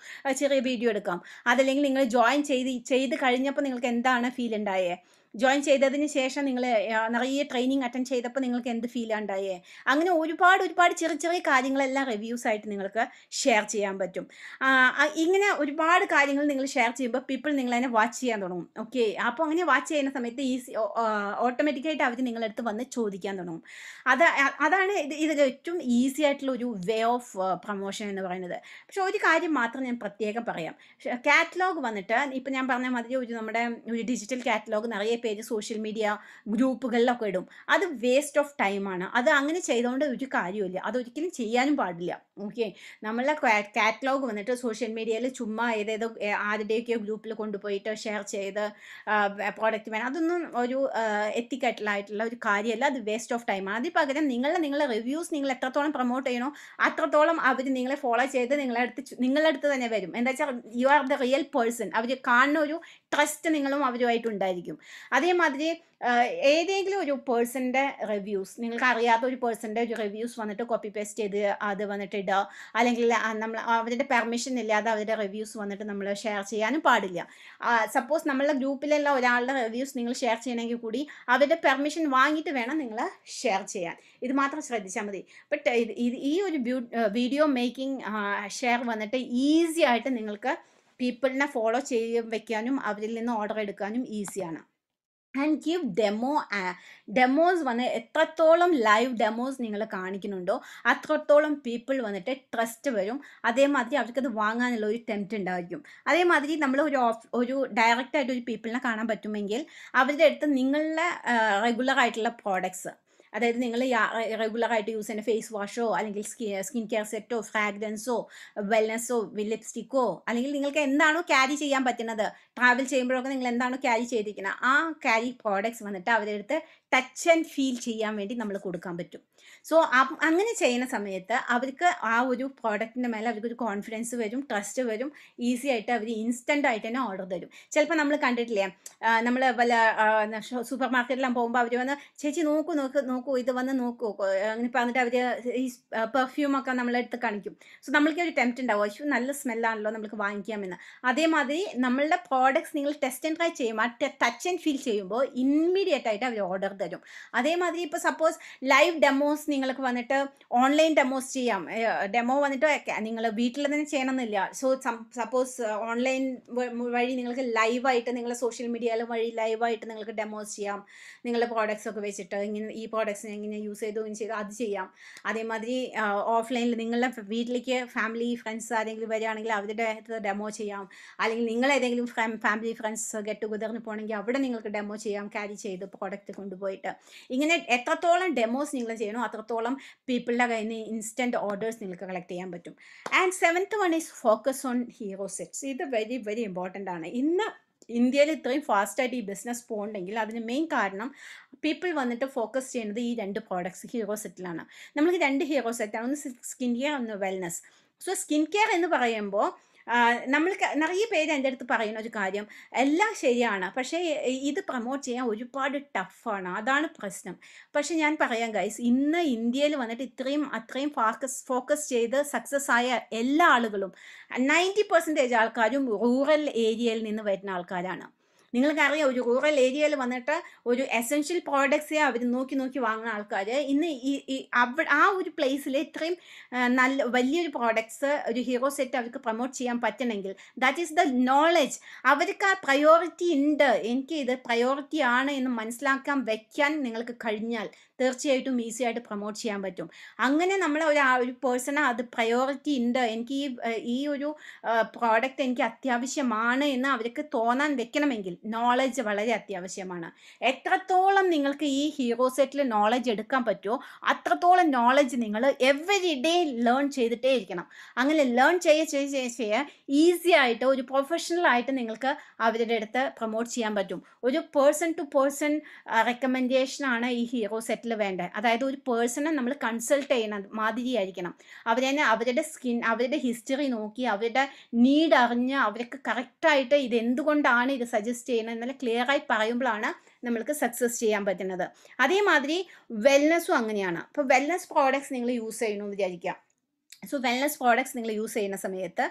S1: ചെറിയ വീഡിയോ എടുക്കാം അതല്ലെങ്കിൽ നിങ്ങൾ ജോയിൻ ചെയ്ത് ചെയ്ത് കഴിഞ്ഞപ്പോൾ നിങ്ങൾക്ക് എന്താണ് ഫീൽ ഉണ്ടായേ ജോയിൻ ചെയ്തതിന് ശേഷം നിങ്ങൾ നിറയെ ട്രെയിനിങ് അറ്റൻഡ് ചെയ്തപ്പോൾ നിങ്ങൾക്ക് എന്ത് ഫീൽ ഉണ്ടായി അങ്ങനെ ഒരുപാട് ഒരുപാട് ചെറിയ ചെറിയ കാര്യങ്ങളെല്ലാം റിവ്യൂസ് ആയിട്ട് നിങ്ങൾക്ക് ഷെയർ ചെയ്യാൻ പറ്റും ഇങ്ങനെ ഒരുപാട് കാര്യങ്ങൾ നിങ്ങൾ ഷെയർ ചെയ്യുമ്പോൾ പീപ്പിൾ നിങ്ങൾ അതിനെ വാച്ച് ചെയ്യാൻ തുടങ്ങും ഓക്കെ അപ്പോൾ അങ്ങനെ വാച്ച് ചെയ്യുന്ന സമയത്ത് ഈസി ഓട്ടോമാറ്റിക്കായിട്ട് അവർ നിങ്ങളടുത്ത് വന്ന് ചോദിക്കാൻ തുടങ്ങും അത് അതാണ് ഇത് ഇത് ഏറ്റവും ഈസി ആയിട്ടുള്ള ഒരു വേ ഓഫ് പ്രൊമോഷൻ എന്ന് പറയുന്നത് പക്ഷെ ഒരു കാര്യം മാത്രം ഞാൻ പ്രത്യേകം പറയാം കാറ്റലോഗ് വന്നിട്ട് ഇപ്പം ഞാൻ പറഞ്ഞ മതി ഒരു നമ്മുടെ ഒരു ഡിജിറ്റൽ കാറ്റലോഗ് നിറയെ പേര് സോഷ്യൽ മീഡിയ ഗ്രൂപ്പുകളിലൊക്കെ ഇടും അത് വേസ്റ്റ് ഓഫ് ടൈമാണ് അത് അങ്ങനെ ചെയ്തുകൊണ്ട് ഒരു കാര്യമില്ല അതൊരിക്കലും ചെയ്യാനും പാടില്ല ഓക്കെ നമ്മളെ കാറ്റലോഗ് വന്നിട്ട് സോഷ്യൽ മീഡിയയിൽ ചുമ്മാ ഏതേതോ ആരുടെയൊക്കെയോ ഗ്രൂപ്പിൽ കൊണ്ടുപോയിട്ട് ഷെയർ ചെയ്ത് പ്രോഡക്റ്റ് വേണം അതൊന്നും ഒരു എത്തിക്കറ്റിലായിട്ടുള്ള ഒരു കാര്യമല്ല അത് വേസ്റ്റ് ഓഫ് ടൈമാണ് അതിന് പകരം നിങ്ങൾ നിങ്ങളുടെ റിവ്യൂസ് നിങ്ങൾ എത്രത്തോളം പ്രൊമോട്ട് ചെയ്യണോ അത്രത്തോളം അവർ നിങ്ങളെ ഫോളോ ചെയ്ത് നിങ്ങളുടെ അടുത്ത് നിങ്ങളുടെ അടുത്ത് തന്നെ വരും എന്താ വെച്ചാൽ you are the real person അവർ കാണുന്ന ഒരു ട്രസ്റ്റ് നിങ്ങളും അവരുമായിട്ടുണ്ടായിരിക്കും അതേമാതിരി ഏതെങ്കിലും ഒരു പേഴ്സൻ്റെ റിവ്യൂസ് നിങ്ങൾക്ക് അറിയാത്ത ഒരു പേഴ്സൻ്റെ ഒരു റിവ്യൂസ് വന്നിട്ട് കോപ്പി പേസ്റ്റ് ചെയ്ത് അത് വന്നിട്ട് ഇടുക അല്ലെങ്കിൽ നമ്മൾ അവരുടെ പെർമിഷൻ ഇല്ലാതെ അവരുടെ റിവ്യൂസ് വന്നിട്ട് നമ്മൾ ഷെയർ ചെയ്യാനും പാടില്ല സപ്പോസ് നമ്മളുടെ ഗ്രൂപ്പിലുള്ള ഒരാളുടെ റിവ്യൂസ് നിങ്ങൾ ഷെയർ ചെയ്യണമെങ്കിൽ കൂടി അവരുടെ പെർമിഷൻ വാങ്ങിയിട്ട് വേണം നിങ്ങൾ ഷെയർ ചെയ്യാൻ ഇത് മാത്രം ശ്രദ്ധിച്ചാൽ മതി ബട്ട് ഇത് ഈ ഒരു വീഡിയോ മേക്കിംഗ് ഷെയർ വന്നിട്ട് ഈസി ആയിട്ട് നിങ്ങൾക്ക് പീപ്പിളിനെ ഫോളോ ചെയ്യും വെക്കാനും അവരിൽ നിന്ന് ഓർഡർ എടുക്കാനും ഈസിയാണ് ആൻഡ് ഗീവ് ഡെമോ ഡെമോസ് വന്ന് എത്രത്തോളം ലൈവ് ഡെമോസ് നിങ്ങൾ കാണിക്കുന്നുണ്ടോ അത്രത്തോളം പീപ്പിൾ വന്നിട്ട് ട്രസ്റ്റ് വരും അതേമാതിരി അവർക്കത് വാങ്ങാനുള്ള ഒരു ടെംപ്റ്റ് ഉണ്ടായിരിക്കും അതേമാതിരി നമ്മൾ ഒരു ഒരു ഡയറക്റ്റായിട്ട് ഒരു പീപ്പിളിനെ കാണാൻ പറ്റുമെങ്കിൽ അവരുടെ അടുത്ത് നിങ്ങളുടെ റെഗുലർ ആയിട്ടുള്ള പ്രോഡക്ട്സ് അതായത് നിങ്ങൾ റെഗുലറായിട്ട് യൂസ് ചെയ്യുന്ന ഫേസ് വാഷോ അല്ലെങ്കിൽ സ്കിൻ കെയർ സെറ്റോ ഫ്രാഗ്രൻസോ വെൽനെസ്സോ ലിപ്സ്റ്റിക്കോ അല്ലെങ്കിൽ നിങ്ങൾക്ക് എന്താണോ ക്യാരി ചെയ്യാൻ പറ്റുന്നത് ട്രാവൽ ചെയ്യുമ്പോഴൊക്കെ നിങ്ങൾ എന്താണോ ക്യാരി ചെയ്തിരിക്കുന്നത് ആ ക്യാരി പ്രോഡക്ട്സ് വന്നിട്ട് അവരെടുത്ത് ടച്ച് ആൻഡ് ഫീൽ ചെയ്യാൻ വേണ്ടി നമ്മൾ കൊടുക്കാൻ പറ്റും സോ അങ്ങനെ ചെയ്യുന്ന സമയത്ത് അവർക്ക് ആ ഒരു പ്രോഡക്റ്റിൻ്റെ മേലെ അവർക്കൊരു കോൺഫിഡൻസ് വരും ട്രസ്റ്റ് വരും ഈസി ആയിട്ട് അവർ ഇൻസ്റ്റൻ്റ് ആയിട്ട് തന്നെ ഓർഡർ തരും ചിലപ്പോൾ നമ്മൾ കണ്ടിട്ടില്ലേ നമ്മൾ വല്ല സൂപ്പർ മാർക്കറ്റിലാണ് പോകുമ്പോൾ അവർ വന്ന് ചേച്ചി നോക്കൂ നോക്ക് നോക്കൂ ഇത് വന്ന് നോക്കൂ അങ്ങനെ പറഞ്ഞിട്ട് അവർ ഈ പെർഫ്യൂമൊക്കെ നമ്മളെടുത്ത് കാണിക്കും സോ നമ്മൾക്ക് ഒരു ടെംപ്റ്റ് ഉണ്ടാവും അശു നല്ല സ്മെല്ലാണല്ലോ നമുക്ക് വാങ്ങിക്കാമെന്ന് അതേമാതിരി നമ്മളുടെ പ്രോഡക്ട്സ് നിങ്ങൾ ടെസ്റ്റ് ആൻഡ് ട്രൈ ചെയ്യുമ്പോൾ ടച്ച് ആൻഡ് ഫീൽ ചെയ്യുമ്പോൾ ഇമ്മീഡിയറ്റ് ആയിട്ട് അവർ ഓർഡർ തരും അതേമാതിരി ഇപ്പോൾ സപ്പോസ് ലൈവ് ഡെമോ ഡെമോസ് നിങ്ങൾക്ക് വന്നിട്ട് ഓൺലൈൻ ഡെമോസ് ചെയ്യാം ഡെമോ വന്നിട്ട് നിങ്ങൾ വീട്ടിൽ തന്നെ ചെയ്യണമെന്നില്ല സോ സപ്പോസ് ഓൺലൈൻ വഴി നിങ്ങൾക്ക് ലൈവായിട്ട് നിങ്ങൾ സോഷ്യൽ മീഡിയയിൽ വഴി ലൈവായിട്ട് നിങ്ങൾക്ക് ഡെമോസ് ചെയ്യാം നിങ്ങളുടെ പ്രോഡക്റ്റ്സ് ഒക്കെ വെച്ചിട്ട് ഇങ്ങനെ ഈ പ്രോഡക്റ്റ്സ് ഇങ്ങനെ യൂസ് ചെയ്തു ചെയ്ത് അത് ചെയ്യാം അതേമാതിരി ഓഫ്ലൈനിൽ നിങ്ങളുടെ വീട്ടിലേക്ക് ഫാമിലി ഫ്രണ്ട്സ് ആരെങ്കിലും വരികയാണെങ്കിൽ അവരുടെ ഡെമോ ചെയ്യാം അല്ലെങ്കിൽ നിങ്ങൾ ഏതെങ്കിലും ഫാമിലി ഫ്രണ്ട്സ് ഗെറ്റ് ടുഗദറിന് പോകണമെങ്കിൽ അവിടെ നിങ്ങൾക്ക് ഡെമോ ചെയ്യാം ക്യാരി ചെയ്ത് പ്രോഡക്റ്റ് കൊണ്ടുപോയിട്ട് ഇങ്ങനെ എത്രത്തോളം ഡെമോസ് നിങ്ങൾ ചെയ്യണോ മാത്രത്തോളം പീപ്പിളുടെ കയ്യിൽ നിന്ന് ഇൻസ്റ്റൻറ്റ് ഓർഡേഴ്സ് നിങ്ങൾക്ക് കളക്ട് ചെയ്യാൻ പറ്റും and seventh one is focus on hero sets ഇത് വെരി വെരി ഇമ്പോർട്ടൻ്റ് ആണ് ഇന്ന് ഇന്ത്യയിൽ ഇത്രയും ഫാസ്റ്റായിട്ട് ഈ ബിസിനസ് പോകണ്ടെങ്കിൽ അതിന് മെയിൻ കാരണം പീപ്പിൾ വന്നിട്ട് ഫോക്കസ് ചെയ്യുന്നത് ഈ രണ്ട് പ്രോഡക്ട്സ് ഹീറോ സെറ്റിലാണ് നമ്മൾക്ക് രണ്ട് ഹീറോ സെറ്റാണ് ഒന്ന് സ്കിൻ കെയർ ഒന്ന് വെൽനസ് സോ സ്കിൻ കെയർ എന്ന് പറയുമ്പോൾ നമ്മൾ നിറയെ പേര് എൻ്റെ അടുത്ത് പറയുന്ന ഒരു കാര്യം എല്ലാം ശരിയാണ് പക്ഷേ ഇത് പ്രൊമോട്ട് ചെയ്യാൻ ഒരുപാട് ടഫാണ് അതാണ് പ്രശ്നം പക്ഷേ ഞാൻ പറയാം ഗൈസ് ഇന്ന് ഇന്ത്യയിൽ വന്നിട്ട് ഇത്രയും അത്രയും ഫോക്കസ് ഫോക്കസ് ചെയ്ത് സക്സസ് ആയ എല്ലാ ആളുകളും നയൻറ്റി പെർസെൻറ്റേജ് ആൾക്കാരും റൂറൽ ഏരിയയിൽ നിന്ന് വരുന്ന ആൾക്കാരാണ് നിങ്ങൾക്കറിയാം ഒരു റൂറൽ ഏരിയയിൽ വന്നിട്ട് ഒരു എസെൻഷ്യൽ പ്രോഡക്ട്സേ അവർ നോക്കി നോക്കി വാങ്ങുന്ന ആൾക്കാർ ഇന്ന് ഈ ആ ഒരു പ്ലേസിൽ ഇത്രയും നല്ല വലിയൊരു പ്രോഡക്ട്സ് ഒരു ഹീറോ സെറ്റ് അവർക്ക് പ്രൊമോട്ട് ചെയ്യാൻ പറ്റണമെങ്കിൽ ദാറ്റ് ഈസ് ദ നോളജ് അവർക്ക് ആ പ്രയോറിറ്റി ഉണ്ട് എനിക്ക് ഇത് പ്രയോറിറ്റി ആണ് എന്ന് മനസ്സിലാക്കാൻ വയ്ക്കാൻ നിങ്ങൾക്ക് കഴിഞ്ഞാൽ തീർച്ചയായിട്ടും ഈസി ആയിട്ട് പ്രൊമോട്ട് ചെയ്യാൻ പറ്റും അങ്ങനെ നമ്മൾ ഒരു ഒരു പേഴ്സണ അത് പ്രയോറിറ്റി ഉണ്ട് എനിക്ക് ഈ ഈ ഒരു പ്രോഡക്റ്റ് എനിക്ക് അത്യാവശ്യമാണ് എന്ന് അവർക്ക് തോന്നാൻ വെക്കണമെങ്കിൽ നോളജ് വളരെ അത്യാവശ്യമാണ് എത്രത്തോളം നിങ്ങൾക്ക് ഈ ഹീറോ സെറ്റിൽ നോളജ് എടുക്കാൻ പറ്റുമോ അത്രത്തോളം നോളജ് നിങ്ങൾ എവറി ഡേ ലേൺ ചെയ്തിട്ടേ ഇരിക്കണം അങ്ങനെ ലേൺ ചെയ്യ ചെയ്യ ചെയ്യ ഈസി ആയിട്ട് ഒരു പ്രൊഫഷണൽ ആയിട്ട് നിങ്ങൾക്ക് അവരുടെ അടുത്ത് പ്രൊമോട്ട് ചെയ്യാൻ പറ്റും ഒരു പേഴ്സൺ ടു പേഴ്സൺ റെക്കമെൻഡേഷനാണ് ഈ ഹീറോ സെറ്റിൽ കാര്യത്തിൽ വേണ്ട അതായത് ഒരു പേഴ്സണെ നമ്മൾ കൺസൾട്ട് ചെയ്യണം മാതിരിയായിരിക്കണം അവരെ അവരുടെ സ്കിൻ അവരുടെ ഹിസ്റ്ററി നോക്കി അവരുടെ നീഡ് അറിഞ്ഞ് അവർക്ക് കറക്റ്റായിട്ട് ഇത് എന്തുകൊണ്ടാണ് ഇത് സജസ്റ്റ് ചെയ്യുന്നത് എന്നാൽ ക്ലിയർ ആയി പറയുമ്പോഴാണ് നമ്മൾക്ക് സക്സസ് ചെയ്യാൻ പറ്റുന്നത് അതേമാതിരി വെൽനെസ്സും അങ്ങനെയാണ് അപ്പോൾ വെൽനെസ് പ്രോഡക്ട്സ് നിങ്ങൾ യൂസ് ചെയ്യണമെന്ന് വിചാരിക്കാം സോ വെൽനസ് പ്രോഡക്ട്സ് നിങ്ങൾ യൂസ് ചെയ്യുന്ന സമയത്ത്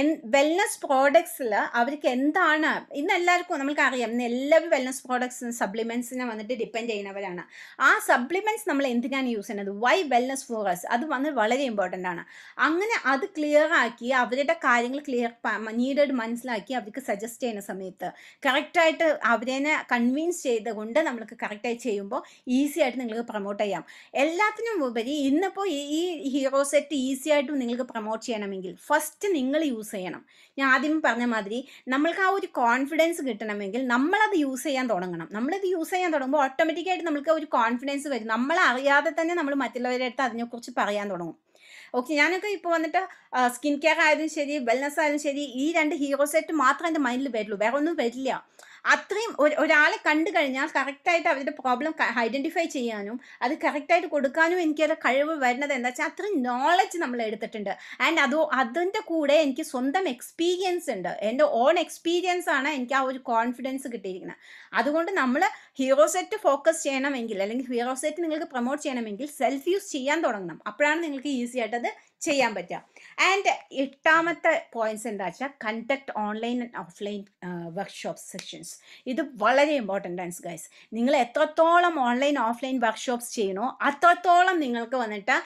S1: എൻ വെൽനസ് പ്രോഡക്ട്സിൽ അവർക്ക് എന്താണ് ഇന്ന് എല്ലാവർക്കും നമുക്കറിയാം ഇന്ന് എല്ലാവരും വെൽനസ് പ്രോഡക്ട്സിന് സപ്ലിമെൻസിനെ വന്നിട്ട് ഡിപ്പെൻഡ് ചെയ്യുന്നവരാണ് ആ സപ്ലിമെൻസ് നമ്മൾ എന്തിനാണ് യൂസ് ചെയ്യുന്നത് വൈ വെൽനസ് ഫോറസ് അത് വന്ന് വളരെ ഇമ്പോർട്ടൻ്റ് ആണ് അങ്ങനെ അത് ക്ലിയർ ആക്കി അവരുടെ കാര്യങ്ങൾ ക്ലിയർ നീഡഡ് മനസ്സിലാക്കി അവർക്ക് സജസ്റ്റ് ചെയ്യുന്ന സമയത്ത് കറക്റ്റായിട്ട് അവരെ കൺവീൻസ് ചെയ്തുകൊണ്ട് നമ്മൾക്ക് കറക്റ്റായി ചെയ്യുമ്പോൾ ഈസി ആയിട്ട് നിങ്ങൾക്ക് പ്രൊമോട്ട് ചെയ്യാം എല്ലാത്തിനും ഉപരി ഇന്നിപ്പോൾ ഈ ഹീറോ സെറ്റ് ഈസി തീർച്ചയായിട്ടും നിങ്ങൾക്ക് പ്രൊമോട്ട് ചെയ്യണമെങ്കിൽ ഫസ്റ്റ് നിങ്ങൾ യൂസ് ചെയ്യണം ഞാൻ ആദ്യം പറഞ്ഞ മാതിരി നമ്മൾക്ക് ആ ഒരു കോൺഫിഡൻസ് കിട്ടണമെങ്കിൽ നമ്മളത് യൂസ് ചെയ്യാൻ തുടങ്ങണം നമ്മളിത് യൂസ് ചെയ്യാൻ തുടങ്ങുമ്പോൾ ഓട്ടോമാറ്റിക്കായിട്ട് നമുക്ക് ഒരു കോൺഫിഡൻസ് വരും നമ്മളെ അറിയാതെ തന്നെ നമ്മൾ മറ്റുള്ളവരുടെ അടുത്ത് അതിനെക്കുറിച്ച് പറയാൻ തുടങ്ങും ഓക്കെ ഞാനൊക്കെ ഇപ്പോൾ വന്നിട്ട് സ്കിൻ കെയർ ആയാലും ശരി വെൽനസ് ആയാലും ശരി ഈ രണ്ട് ഹീറോ സെറ്റ് മാത്രമേ എൻ്റെ മൈൻഡിൽ വരുള്ളൂ വേറെ ഒന്നും വരില്ല അത്രയും ഒരാളെ കണ്ടു കഴിഞ്ഞാൽ കറക്റ്റായിട്ട് അവരുടെ പ്രോബ്ലം ഐഡൻറ്റിഫൈ ചെയ്യാനും അത് കറക്റ്റായിട്ട് കൊടുക്കാനും എനിക്കത് കഴിവ് വരുന്നത് എന്താ വെച്ചാൽ അത്രയും നോളജ് നമ്മൾ എടുത്തിട്ടുണ്ട് ആൻഡ് അത് അതിൻ്റെ കൂടെ എനിക്ക് സ്വന്തം എക്സ്പീരിയൻസ് ഉണ്ട് എൻ്റെ ഓൺ എക്സ്പീരിയൻസ് ആണ് എനിക്ക് ആ ഒരു കോൺഫിഡൻസ് കിട്ടിയിരിക്കുന്നത് അതുകൊണ്ട് നമ്മൾ ഹീറോ സെറ്റ് ഫോക്കസ് ചെയ്യണമെങ്കിൽ അല്ലെങ്കിൽ ഹീറോ സെറ്റ് നിങ്ങൾക്ക് പ്രൊമോട്ട് ചെയ്യണമെങ്കിൽ സെൽഫ് യൂസ് ചെയ്യാൻ തുടങ്ങണം അപ്പോഴാണ് നിങ്ങൾക്ക് ഈസി ആയിട്ട് അത് ചെയ്യാൻ പറ്റുക ആൻഡ് എട്ടാമത്തെ പോയിന്റ്സ് എന്താ വെച്ചാൽ conduct online and offline workshop sessions ഇത് വളരെ ഇമ്പോർട്ടൻ്റ് ആണ് ഗൈസ് നിങ്ങൾ എത്രത്തോളം ഓൺലൈൻ ഓഫ്ലൈൻ വർക്ക്ഷോപ്പ്സ് ചെയ്യണോ അത്രത്തോളം നിങ്ങൾക്ക് വന്നിട്ട്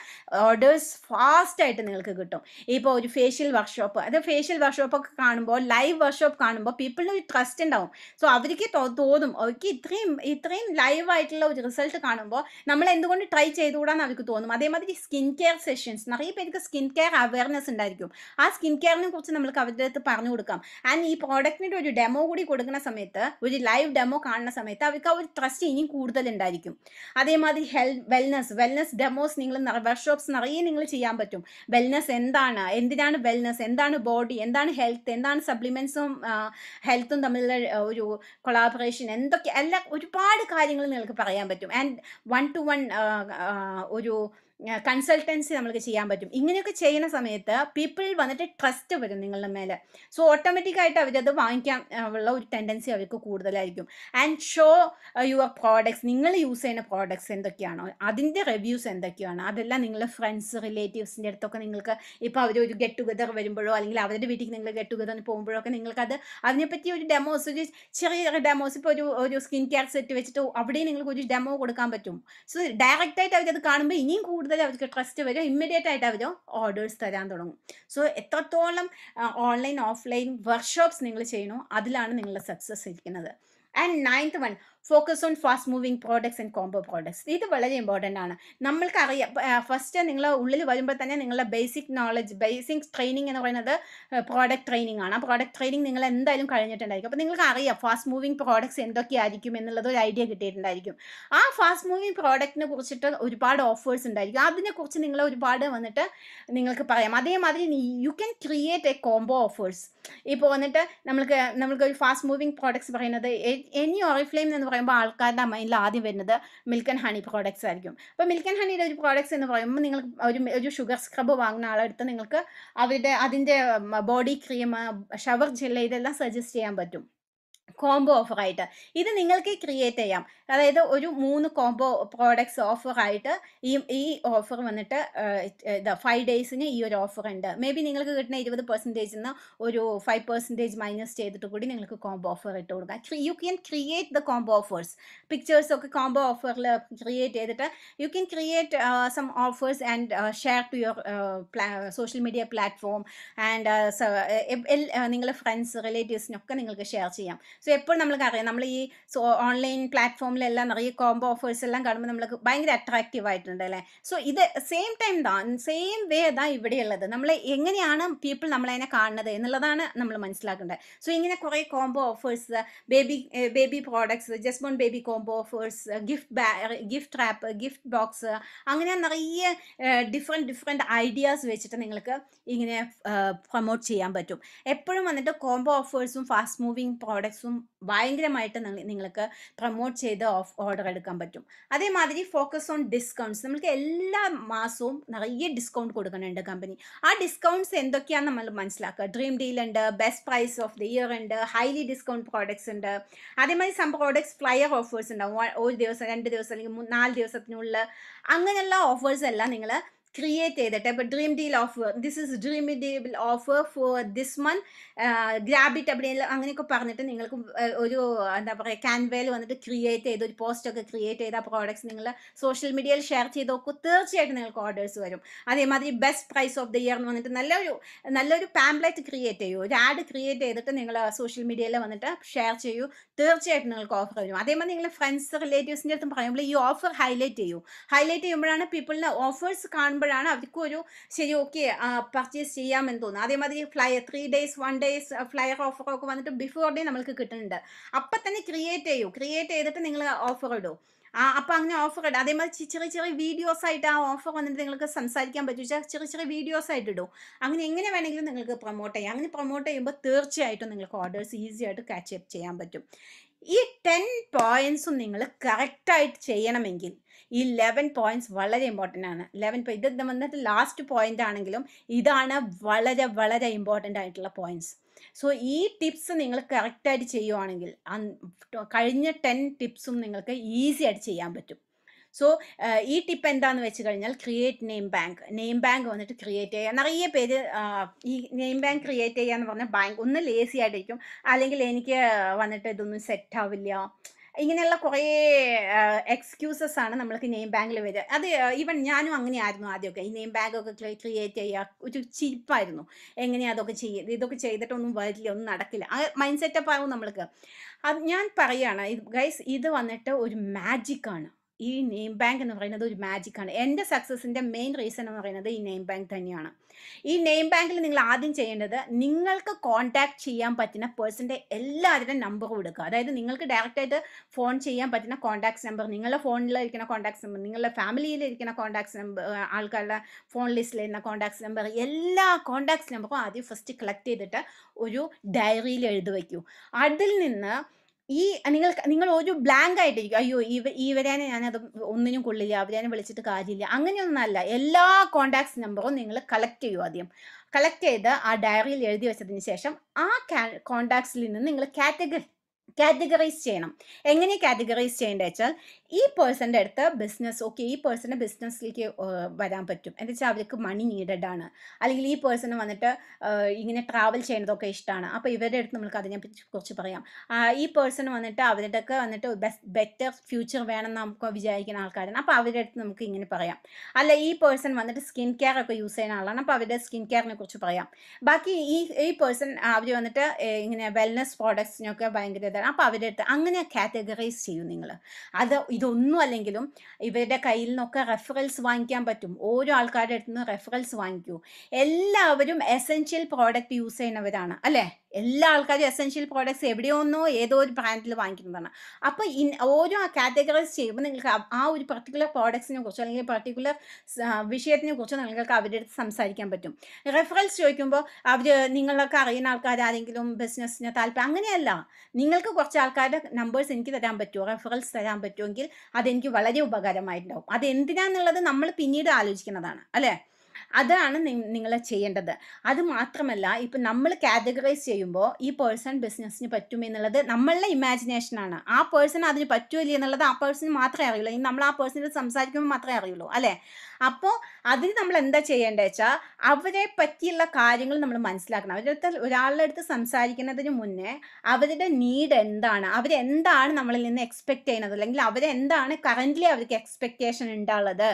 S1: ഓർഡേഴ്സ് ഫാസ്റ്റായിട്ട് നിങ്ങൾക്ക് കിട്ടും ഇപ്പോൾ ഒരു ഫേഷ്യൽ വർക്ക്ഷോപ്പ് അത് ഫേഷ്യൽ വർക്ക്ഷോപ്പൊക്കെ കാണുമ്പോൾ ലൈവ് വർക്ക്ഷോപ്പ് കാണുമ്പോൾ പീപ്പിളിന് ഒരു ട്രസ്റ്റ് ഉണ്ടാവും സോ അവർക്ക് തോന്നും അവർക്ക് ഇത്രയും ഇത്രയും ലൈവായിട്ടുള്ള ഒരു റിസൾട്ട് കാണുമ്പോൾ നമ്മൾ എന്തുകൊണ്ട് ട്രൈ ചെയ്തുകൂടാന്ന് അവർക്ക് തോന്നും അതേമാതിരി സ്കിൻ കെയർ സെഷൻസ് നിറയെ പേർക്ക് സ്കിൻ കെയർ അവയർനെസ് ബിസിനസ് ഉണ്ടായിരിക്കും ആ സ്കിൻ കെയറിനെ കുറിച്ച് നമ്മൾക്ക് അവരുടെ അടുത്ത് പറഞ്ഞു കൊടുക്കാം ആൻഡ് ഈ പ്രോഡക്റ്റിൻ്റെ ഒരു ഡെമോ കൂടി കൊടുക്കുന്ന സമയത്ത് ഒരു ലൈവ് ഡെമോ കാണുന്ന സമയത്ത് അവർക്ക് ആ ഒരു ട്രസ്റ്റ് ഇനിയും കൂടുതൽ ഉണ്ടായിരിക്കും അതേമാതിരി ഹെൽത്ത് വെൽനസ് വെൽനസ് ഡെമോസ് നിങ്ങൾ വർക്ക്ഷോപ്സ് നിറയെ നിങ്ങൾ ചെയ്യാൻ പറ്റും വെൽനസ് എന്താണ് എന്തിനാണ് വെൽനസ് എന്താണ് ബോഡി എന്താണ് ഹെൽത്ത് എന്താണ് സപ്ലിമെൻസും ഹെൽത്തും തമ്മിലുള്ള ഒരു കൊളാബറേഷൻ എന്തൊക്കെ എല്ലാ ഒരുപാട് കാര്യങ്ങൾ നിങ്ങൾക്ക് പറയാൻ പറ്റും ആൻഡ് വൺ ടു വൺ ഒരു കൺസൾട്ടൻസി നമ്മൾക്ക് ചെയ്യാൻ പറ്റും ഇങ്ങനെയൊക്കെ ചെയ്യുന്ന സമയത്ത് പീപ്പിൾ വന്നിട്ട് ട്രസ്റ്റ് വരും നിങ്ങളുടെ മേലെ സോ ഓട്ടോമാറ്റിക്കായിട്ട് അവരത് വാങ്ങിക്കാൻ ഉള്ള ഒരു ടെൻഡൻസി അവർക്ക് കൂടുതലായിരിക്കും ആൻഡ് ഷോ യുവർ പ്രോഡക്ട്സ് നിങ്ങൾ യൂസ് ചെയ്യുന്ന പ്രോഡക്ട്സ് എന്തൊക്കെയാണോ അതിൻ്റെ റിവ്യൂസ് എന്തൊക്കെയാണ് അതെല്ലാം നിങ്ങളുടെ ഫ്രണ്ട്സ് റിലേറ്റീവ്സിൻ്റെ അടുത്തൊക്കെ നിങ്ങൾക്ക് ഇപ്പോൾ അവർ ഒരു ഗെറ്റ് ടുഗദർ വരുമ്പോഴോ അല്ലെങ്കിൽ അവരുടെ വീട്ടിൽ നിങ്ങൾ ഗെറ്റ് ടുഗദർ പോകുമ്പോഴോ ഒക്കെ നിങ്ങൾക്കത് അതിനെപ്പറ്റി ഒരു ഡെമോസ് ഒരു ചെറിയ ഡെമോസ് ഇപ്പോൾ ഒരു ഒരു സ്കിൻ കെയർ സെറ്റ് വെച്ചിട്ട് അവിടെയും നിങ്ങൾക്ക് ഒരു ഡെമോ കൊടുക്കാൻ പറ്റും സോ ഡയറക്റ്റായിട്ട് അവരത് കാണുമ്പോൾ ഇനിയും കൂടുതൽ കൂടുതൽ അവർക്ക് ട്രസ്റ്റ് വരും ഇമ്മീഡിയറ്റ് ആയിട്ട് അവർ ഓർഡേഴ്സ് തരാൻ തുടങ്ങും സോ എത്രത്തോളം ഓൺലൈൻ ഓഫ്ലൈൻ വർക്ക്ഷോപ്സ് നിങ്ങൾ ചെയ്യണോ അതിലാണ് നിങ്ങളുടെ സക്സസ് ഇരിക്കുന്നത് and ninth one focus on fast moving products and combo products ഇത് വളരെ ഇമ്പോർട്ടൻ്റ് ആണ് നമ്മൾക്ക് അറിയാം ഫസ്റ്റ് നിങ്ങൾ ഉള്ളിൽ വരുമ്പോൾ തന്നെ നിങ്ങളുടെ ബേസിക് നോളജ് ബേസിക് ട്രെയിനിങ് എന്ന് പറയുന്നത് പ്രോഡക്റ്റ് ട്രെയിനിങ് ആണ് ആ പ്രോഡക്റ്റ് ട്രെയിനിങ് നിങ്ങൾ എന്തായാലും കഴിഞ്ഞിട്ടുണ്ടായിരിക്കും അപ്പോൾ നിങ്ങൾക്ക് അറിയാം ഫാസ്റ്റ് മൂവിങ് പ്രോഡക്ട്സ് എന്തൊക്കെയായിരിക്കും എന്നുള്ളത് ഒരു ഐഡിയ കിട്ടിയിട്ടുണ്ടായിരിക്കും ആ ഫാസ്റ്റ് മൂവിങ് പ്രോഡക്റ്റിനെ കുറിച്ചിട്ട് ഒരുപാട് ഓഫേഴ്സ് ഉണ്ടായിരിക്കും അതിനെക്കുറിച്ച് നിങ്ങൾ ഒരുപാട് വന്നിട്ട് നിങ്ങൾക്ക് പറയാം അതേമാതിരി you can create a combo offers ഇപ്പോൾ വന്നിട്ട് നമുക്ക് നമ്മൾക്ക് ഒരു ഫാസ്റ്റ് മൂവിങ് പ്രോഡക്ട്സ് പറയുന്നത് എനി ഓറിഫ്ലെയിം എന്ന് പറയുന്നത് പറയുമ്പോൾ ആൾക്കാരുടെ മൈൻഡിൽ ആദ്യം വരുന്നത് മിൽക്ക് ആൻഡ് ഹണി പ്രോഡക്റ്റ്സ് ആയിരിക്കും അപ്പോൾ മിൽക്ക് ആൻഡ് ഹണിയുടെ ഒരു പ്രോഡക്റ്റ്സ് എന്ന് പറയുമ്പോൾ നിങ്ങൾ ഒരു ഒരു ഷുഗർ സ്ക്രബ് വാങ്ങുന്ന ആളെടുത്ത് നിങ്ങൾക്ക് അവരുടെ അതിൻ്റെ ബോഡി ക്രീം ഷവർ ജെല്ല് ഇതെല്ലാം സജസ്റ്റ് ചെയ്യാൻ പറ്റും കോംബോ ഓഫറായിട്ട് ഇത് നിങ്ങൾക്ക് ക്രിയേറ്റ് ചെയ്യാം അതായത് ഒരു മൂന്ന് കോംബോ പ്രോഡക്ട്സ് ഓഫറായിട്ട് ഈ ഈ ഓഫർ വന്നിട്ട് ഇതാ ഫൈവ് ഡേയ്സിന് ഈ ഒരു ഓഫർ ഉണ്ട് മേ ബി നിങ്ങൾക്ക് കിട്ടുന്ന ഇരുപത് പെർസെൻറ്റേജിൽ നിന്ന് ഒരു ഫൈവ് പെർസെൻറ്റേജ് മൈനസ് ചെയ്തിട്ട് കൂടി നിങ്ങൾക്ക് കോംബോ ഓഫർ ഇട്ട് കൊടുക്കാം you can create the combo offers pictures ഒക്കെ കോംബോ ഓഫറിൽ ക്രിയേറ്റ് ചെയ്തിട്ട് you can create some offers and share to your social media platform and നിങ്ങളുടെ ഫ്രണ്ട്സ് റിലേറ്റീവ്സിനൊക്കെ നിങ്ങൾക്ക് ഷെയർ ചെയ്യാം സോ എപ്പോഴും അറിയാം നമ്മൾ ഈ ഓൺലൈൻ പ്ലാറ്റ്ഫോമിലെല്ലാം നിറയെ കോംബോ ഓഫേഴ്സ് എല്ലാം കാണുമ്പോൾ നമുക്ക് ഭയങ്കര അട്രാക്റ്റീവ് ആയിട്ടുണ്ട് അല്ലേ സോ ഇത് same time the same way ഇതാ ഇവിടെയുള്ളത് നമ്മൾ എങ്ങനെയാണ് പീപ്പിൾ നമ്മളതിനെ കാണുന്നത് എന്നുള്ളതാണ് നമ്മൾ മനസ്സിലാക്കേണ്ടത് സോ ഇങ്ങനെ കുറേ combo offers baby baby products just born baby combo offers gift ബാ ഗിഫ്റ്റ് റാപ്പ് ഗിഫ്റ്റ് ബോക്സ് അങ്ങനെ നിറയെ ഡിഫറെൻറ്റ് ഡിഫറെൻറ്റ് ഐഡിയാസ് വെച്ചിട്ട് നിങ്ങൾക്ക് ഇങ്ങനെ പ്രൊമോട്ട് ചെയ്യാൻ പറ്റും എപ്പോഴും വന്നിട്ട് കോംബോ ഓഫേഴ്സും ഫാസ്റ്റ് മൂവിങ് പ്രോഡക്ട്സും പ്രോഡക്ട്സും ഭയങ്കരമായിട്ട് നിങ്ങൾക്ക് പ്രൊമോട്ട് ചെയ്ത് ഓഫ് ഓർഡർ എടുക്കാൻ പറ്റും അതേമാതിരി ഫോക്കസ് ഓൺ ഡിസ്കൗണ്ട്സ് നമ്മൾക്ക് എല്ലാ മാസവും നിറയെ ഡിസ്കൗണ്ട് കൊടുക്കുന്നുണ്ട് കമ്പനി ആ ഡിസ്കൗണ്ട്സ് എന്തൊക്കെയാണെന്ന് നമ്മൾ മനസ്സിലാക്കുക ഡ്രീം ഡീൽ ഉണ്ട് best price of the year ഉണ്ട് ഹൈലി ഡിസ്കൗണ്ട് പ്രോഡക്ട്സ് ഉണ്ട് അതേമാതിരി സം പ്രോഡക്ട്സ് ഫ്ലയർ ഓഫേഴ്സ് ഉണ്ടാവും ഒരു ദിവസം രണ്ട് ദിവസം അല്ലെങ്കിൽ നാല് ദിവസത്തിനുള്ളിൽ അങ്ങനെയുള്ള ഓഫേഴ്സ് എല്ലാം നിങ്ങൾ ക്രിയേറ്റ് ചെയ്തിട്ട് ഇപ്പോൾ dream deal offer this is dream deal offer for this month grab it അപ്പടിയെല്ലാം അങ്ങനെയൊക്കെ പറഞ്ഞിട്ട് നിങ്ങൾക്ക് ഒരു എന്താ പറയുക ക്യാൻവയിൽ വന്നിട്ട് ക്രിയേറ്റ് ചെയ്ത് ഒരു പോസ്റ്റൊക്കെ ക്രിയേറ്റ് ചെയ്ത പ്രോഡക്ട്സ് നിങ്ങൾ സോഷ്യൽ മീഡിയയിൽ ഷെയർ ചെയ്ത് നോക്കൂ തീർച്ചയായിട്ടും നിങ്ങൾക്ക് ഓർഡേഴ്സ് വരും അതേമാതിരി best price of the year എന്ന് വന്നിട്ട് നല്ലൊരു നല്ലൊരു പാംപ്ലെറ്റ് ക്രിയേറ്റ് ചെയ്യൂ ഒരു ആഡ് ക്രിയേറ്റ് ചെയ്തിട്ട് നിങ്ങൾ സോഷ്യൽ മീഡിയയിൽ വന്നിട്ട് ഷെയർ ചെയ്യൂ തീർച്ചയായിട്ടും നിങ്ങൾക്ക് ഓഫർ വരും അതേമാതിരി നിങ്ങൾ ഫ്രണ്ട്സ് റിലേറ്റീവ്സിൻ്റെ അടുത്തും പറയുമ്പോൾ ഈ ഓഫർ ഹൈലൈറ്റ് ചെയ്യൂ ഹൈലൈറ്റ് ചെയ്യുമ്പോഴാണ് പീപ്പിളിന് ഓഫേഴ്സ് കാണുമ്പോൾ വരുമ്പോഴാണ് അവർക്കും ഒരു ശരി ഓക്കെ പർച്ചേസ് ചെയ്യാമെന്ന് തോന്നുന്നു അതേമാതിരി flyer three days one days flyer ഓഫറൊക്കെ വന്നിട്ട് ബിഫോർ ഡേ നമ്മൾക്ക് കിട്ടുന്നുണ്ട് അപ്പം തന്നെ ക്രിയേറ്റ് ചെയ്യൂ ക്രിയേറ്റ് ചെയ്തിട്ട് നിങ്ങൾ ഓഫർ ഇടൂ ആ അപ്പം അങ്ങനെ ഓഫർ ഇടും അതേമാതിരി ചെറിയ ചെറിയ വീഡിയോസ് ആയിട്ട് ആ ഓഫർ വന്നിട്ട് നിങ്ങൾക്ക് സംസാരിക്കാൻ പറ്റും ചെറിയ ചെറിയ വീഡിയോസ് ആയിട്ട് ഇടും അങ്ങനെ എങ്ങനെ വേണമെങ്കിലും നിങ്ങൾക്ക് പ്രൊമോട്ട് ചെയ്യാം അങ്ങനെ പ്രൊമോട്ട് ചെയ്യുമ്പോൾ തീർച്ചയായിട്ടും നിങ്ങൾക്ക് ഓർഡേഴ്സ് ഈസി ആയിട്ട് കാച്ച് അപ്പ് ചെയ്യാൻ പറ്റും ഈ ടെൻ പോയിൻസും നിങ്ങൾ കറക്റ്റായിട്ട് ചെയ്യണമെങ്കിൽ ഈ ലെവൻ പോയിന്റ്സ് വളരെ ഇമ്പോർട്ടൻ്റ് ആണ് ലെവൻ ഇത് വന്നിട്ട് ലാസ്റ്റ് പോയിന്റ് ആണെങ്കിലും ഇതാണ് വളരെ വളരെ ഇമ്പോർട്ടൻ്റ് ആയിട്ടുള്ള പോയിന്റ്സ് സോ ഈ ടിപ്സ് നിങ്ങൾ കറക്റ്റായിട്ട് ചെയ്യുവാണെങ്കിൽ കഴിഞ്ഞ ടെൻ ടിപ്സും നിങ്ങൾക്ക് ഈസി ആയിട്ട് ചെയ്യാൻ പറ്റും സോ ഈ ടിപ്പ് എന്താണെന്ന് വെച്ച് കഴിഞ്ഞാൽ create name bank name bank വന്നിട്ട് ക്രിയേറ്റ് ചെയ്യുക നിറയെ പേര് ഈ നെയിം ബാങ്ക് ക്രിയേറ്റ് ചെയ്യുക എന്ന് പറഞ്ഞാൽ ബാങ്ക് ഒന്ന് ലേസി ആയിട്ടിരിക്കും അല്ലെങ്കിൽ എനിക്ക് വന്നിട്ട് ഇതൊന്നും സെറ്റ് ആവില്ല ഇങ്ങനെയുള്ള കുറേ എക്സ്ക്യൂസസ് ആണ് നമ്മൾക്ക് നെയിം ബാങ്കിൽ വരിക അത് ഈവൻ ഞാനും അങ്ങനെയായിരുന്നു ആദ്യമൊക്കെ ഈ നെയിം ബാഗൊക്കെ ക്രിയേറ്റ് ചെയ്യുക ഒരു ചിരിപ്പായിരുന്നു എങ്ങനെയാ അതൊക്കെ ചെയ്യുക ഇതൊക്കെ ചെയ്തിട്ടൊന്നും വരില്ല ഒന്നും നടക്കില്ല ആ മൈൻഡ് സെറ്റപ്പ് ആവും നമ്മൾക്ക് അത് ഞാൻ പറയുകയാണ് ഗൈസ് ഇത് വന്നിട്ട് ഒരു മാജിക്കാണ് ഈ നെയിം ബാങ്ക് എന്ന് പറയുന്നത് ഒരു മാജിക്കാണ് എൻ്റെ സക്സസിൻ്റെ മെയിൻ റീസൺ എന്ന് പറയുന്നത് ഈ നെയിം ബാങ്ക് തന്നെയാണ് ഈ നെയിം ബാങ്കിൽ നിങ്ങൾ ആദ്യം ചെയ്യേണ്ടത് നിങ്ങൾക്ക് കോൺടാക്ട് ചെയ്യാൻ പറ്റുന്ന പേഴ്സൻ്റെ എല്ലാവരുടെയും നമ്പർ കൊടുക്കുക അതായത് നിങ്ങൾക്ക് ഡയറക്റ്റായിട്ട് ഫോൺ ചെയ്യാൻ പറ്റുന്ന കോൺടാക്ട്സ് നമ്പർ നിങ്ങളുടെ ഫോണിലിരിക്കുന്ന കോൺടാക്ട്സ് നമ്പർ നിങ്ങളുടെ ഫാമിലിയിലിരിക്കുന്ന കോൺടാക്ട്സ് നമ്പർ ആൾക്കാരുടെ ഫോൺ ലിസ്റ്റിൽ ഇരുന്ന കോൺടാക്ട്സ് നമ്പർ എല്ലാ കോൺടാക്ട്സ് നമ്പറും ആദ്യം ഫസ്റ്റ് കളക്ട് ചെയ്തിട്ട് ഒരു ഡയറിയിൽ എഴുതി വയ്ക്കൂ അതിൽ നിന്ന് ഈ നിങ്ങൾ നിങ്ങൾ ഒരു ബ്ലാങ്ക് ആയിട്ടിരിക്കും അയ്യോ ഇവ ഇവരേനെ ഞാനത് ഒന്നിനും കൊള്ളില്ല അവരേനെ വിളിച്ചിട്ട് കാര്യമില്ല അങ്ങനെയൊന്നല്ല എല്ലാ കോണ്ടാക്ട്സ് നമ്പറും നിങ്ങൾ കളക്ട് ചെയ്യും ആദ്യം കളക്ട് ചെയ്ത് ആ ഡയറിയിൽ എഴുതി വെച്ചതിന് ശേഷം ആ കോണ്ടാക്ട്സിൽ നിന്ന് നിങ്ങൾ കാറ്റഗറി കാറ്റഗറൈസ് ചെയ്യണം എങ്ങനെ കാറ്റഗറൈസ് ചെയ്യേണ്ടത് വെച്ചാൽ ഈ പേഴ്സൻ്റെ അടുത്ത് ബിസിനസ് ഓക്കെ ഈ പേഴ്സണ് ബിസിനസ്സിലേക്ക് വരാൻ പറ്റും എന്താ വെച്ചാൽ അവർക്ക് മണി നീഡഡ് ആണ് അല്ലെങ്കിൽ ഈ പേഴ്സൺ വന്നിട്ട് ഇങ്ങനെ ട്രാവൽ ചെയ്യുന്നതൊക്കെ ഇഷ്ടമാണ് അപ്പോൾ ഇവരുടെ അടുത്ത് നമുക്ക് അതിനെ കുറിച്ച് പറയാം ഈ പേഴ്സൺ വന്നിട്ട് അവരുടെ ഒക്കെ വന്നിട്ട് ബെറ്റർ ഫ്യൂച്ചർ വേണം എന്ന് നമുക്ക് വിചാരിക്കുന്ന ആൾക്കാരാണ് അപ്പോൾ അവരുടെ അടുത്ത് നമുക്ക് ഇങ്ങനെ പറയാം അല്ല ഈ പേഴ്സൺ വന്നിട്ട് സ്കിൻ കെയർ ഒക്കെ യൂസ് ചെയ്യുന്ന ആളാണ് അപ്പോൾ അവരുടെ സ്കിൻ കെയറിനെ കുറിച്ച് പറയാം ബാക്കി ഈ ഈ പേഴ്സൺ അവർ വന്നിട്ട് ഇങ്ങനെ വെൽനസ് പ്രോഡക്ട്സിനൊക്കെ ഭയങ്കര ഇതാണ് അപ്പോൾ അവരുടെ അങ്ങനെ കാറ്റഗറൈസ് ചെയ്യും നിങ്ങൾ അത് ഇതൊന്നും അല്ലെങ്കിലും ഇവരുടെ കയ്യിൽ നിന്നൊക്കെ റെഫറൽസ് വാങ്ങിക്കാൻ പറ്റും ഓരോ ആൾക്കാരുടെ അടുത്ത് നിന്ന് റെഫറൽസ് വാങ്ങിക്കൂ എല്ലാവരും എസെൻഷ്യൽ പ്രോഡക്റ്റ് യൂസ് ചെയ്യുന്നവരാണ് അല്ലേ എല്ലാ ആൾക്കാരും എസെൻഷ്യൽ പ്രോഡക്ട്സ് എവിടെയോ ഒന്നോ ഏതോ ഒരു ബ്രാൻഡിൽ വാങ്ങിക്കുന്നതാണ് അപ്പോൾ ഇൻ ഓരോ കാറ്റഗറൈസ് ചെയ്യുമ്പോൾ നിങ്ങൾക്ക് ആ ഒരു പർട്ടിക്കുലർ പ്രോഡക്ട്സിനെ കുറിച്ചോ അല്ലെങ്കിൽ പർട്ടിക്കുലർ വിഷയത്തിനെ കുറിച്ചോ നിങ്ങൾക്ക് അവരുടെ അടുത്ത് സംസാരിക്കാൻ പറ്റും റെഫറൻസ് ചോദിക്കുമ്പോൾ അവർ നിങ്ങളൊക്കെ അറിയുന്ന ആൾക്കാർ ആരെങ്കിലും ബിസിനസ്സിന് താല്പര്യം അങ്ങനെയല്ല നിങ്ങൾക്ക് കുറച്ച് ആൾക്കാരുടെ നമ്പേഴ്സ് എനിക്ക് തരാൻ പറ്റുമോ റെഫറൻസ് തരാൻ പറ്റുമെങ്കിൽ അതെനിക്ക് വളരെ ഉപകാരമായിട്ടുണ്ടാവും അത് എന്തിനാന്നുള്ളത് നമ്മൾ പിന്നീട് ആലോചിക്കുന്നതാണ് അല്ലേ അതാണ് നിങ്ങൾ ചെയ്യേണ്ടത് അത് മാത്രമല്ല ഇപ്പം നമ്മൾ കാറ്റഗറൈസ് ചെയ്യുമ്പോൾ ഈ പേഴ്സൺ ബിസിനസ്സിന് പറ്റും എന്നുള്ളത് നമ്മളുടെ ഇമാജിനേഷനാണ് ആ പേഴ്സൺ അതിന് പറ്റുമല്ലേ എന്നുള്ളത് ആ പേഴ്സൺ മാത്രമേ അറിയുള്ളൂ നമ്മൾ ആ പേഴ്സണിൽ സംസാരിക്കുമ്പോൾ മാത്രമേ അറിയുള്ളൂ അല്ലേ അപ്പോൾ അതിന് നമ്മൾ എന്താ ചെയ്യേണ്ടത് വെച്ചാൽ അവരെ പറ്റിയുള്ള കാര്യങ്ങൾ നമ്മൾ മനസ്സിലാക്കണം അവരുടെ അടുത്ത് ഒരാളുടെ അടുത്ത് സംസാരിക്കുന്നതിന് മുന്നേ അവരുടെ നീഡ് എന്താണ് അവരെന്താണ് നമ്മളിൽ നിന്ന് എക്സ്പെക്ട് ചെയ്യുന്നത് അല്ലെങ്കിൽ അവരെന്താണ് കറൻ്റ്ലി അവർക്ക് എക്സ്പെക്റ്റേഷൻ ഉണ്ടുള്ളത്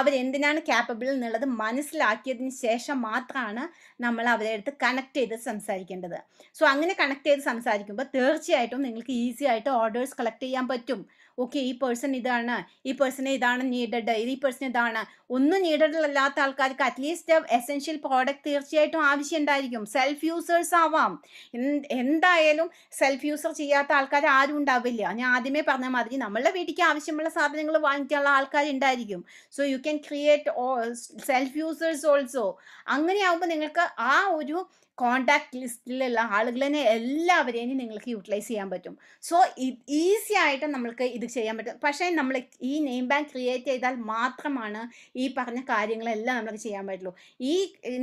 S1: അവരെന്തിനാണ് ക്യാപ്പബിൾ എന്നുള്ളത് മനസ്സിലാക്കിയതിന് ശേഷം മാത്രമാണ് നമ്മൾ അവരെ അടുത്ത് കണക്ട് ചെയ്ത് സംസാരിക്കേണ്ടത് സോ അങ്ങനെ കണക്ട് ചെയ്ത് സംസാരിക്കുമ്പോൾ തീർച്ചയായിട്ടും നിങ്ങൾക്ക് ഈസി ആയിട്ട് ഓർഡേഴ്സ് കളക്ട് ചെയ്യാൻ പറ്റും ഓക്കെ ഈ പേഴ്സൺ ഇതാണ് ഈ പേഴ്സണെ ഇതാണ് നീഡഡ് ഈ പേഴ്സൺ ഇതാണ് ഒന്നും നീഡഡ് അല്ലാത്ത ആൾക്കാർക്ക് അറ്റ്ലീസ്റ്റ് എസെൻഷ്യൽ പ്രോഡക്റ്റ് തീർച്ചയായിട്ടും ആവശ്യം ഉണ്ടായിരിക്കും സെൽഫ് യൂസേഴ്സ് ആവാം എന്തായാലും സെൽഫ് യൂസർ ചെയ്യാത്ത ആൾക്കാർ ആരും ഉണ്ടാവില്ല ഞാൻ ആദ്യമേ പറഞ്ഞ മാതിരി നമ്മളുടെ വീട്ടിലേക്ക് ആവശ്യമുള്ള സാധനങ്ങൾ വാങ്ങിക്കാനുള്ള ആൾക്കാർ ഉണ്ടായിരിക്കും so you can create self users also അങ്ങനെയാവുമ്പോൾ നിങ്ങൾക്ക് ആ ഒരു കോണ്ടാക്ട് ലിസ്റ്റിലുള്ള ആളുകളെ എല്ലാവരെയും നിങ്ങൾക്ക് യൂട്ടിലൈസ് ചെയ്യാൻ പറ്റും സോ ഈസി ആയിട്ട് നമ്മൾക്ക് ഇത് ചെയ്യാൻ പറ്റും പക്ഷേ നമ്മൾ ഈ നെയിം ബാങ്ക് ക്രിയേറ്റ് ചെയ്താൽ മാത്രമാണ് ഈ പറഞ്ഞ കാര്യങ്ങളെല്ലാം നമുക്ക് ചെയ്യാൻ പറ്റുള്ളൂ ഈ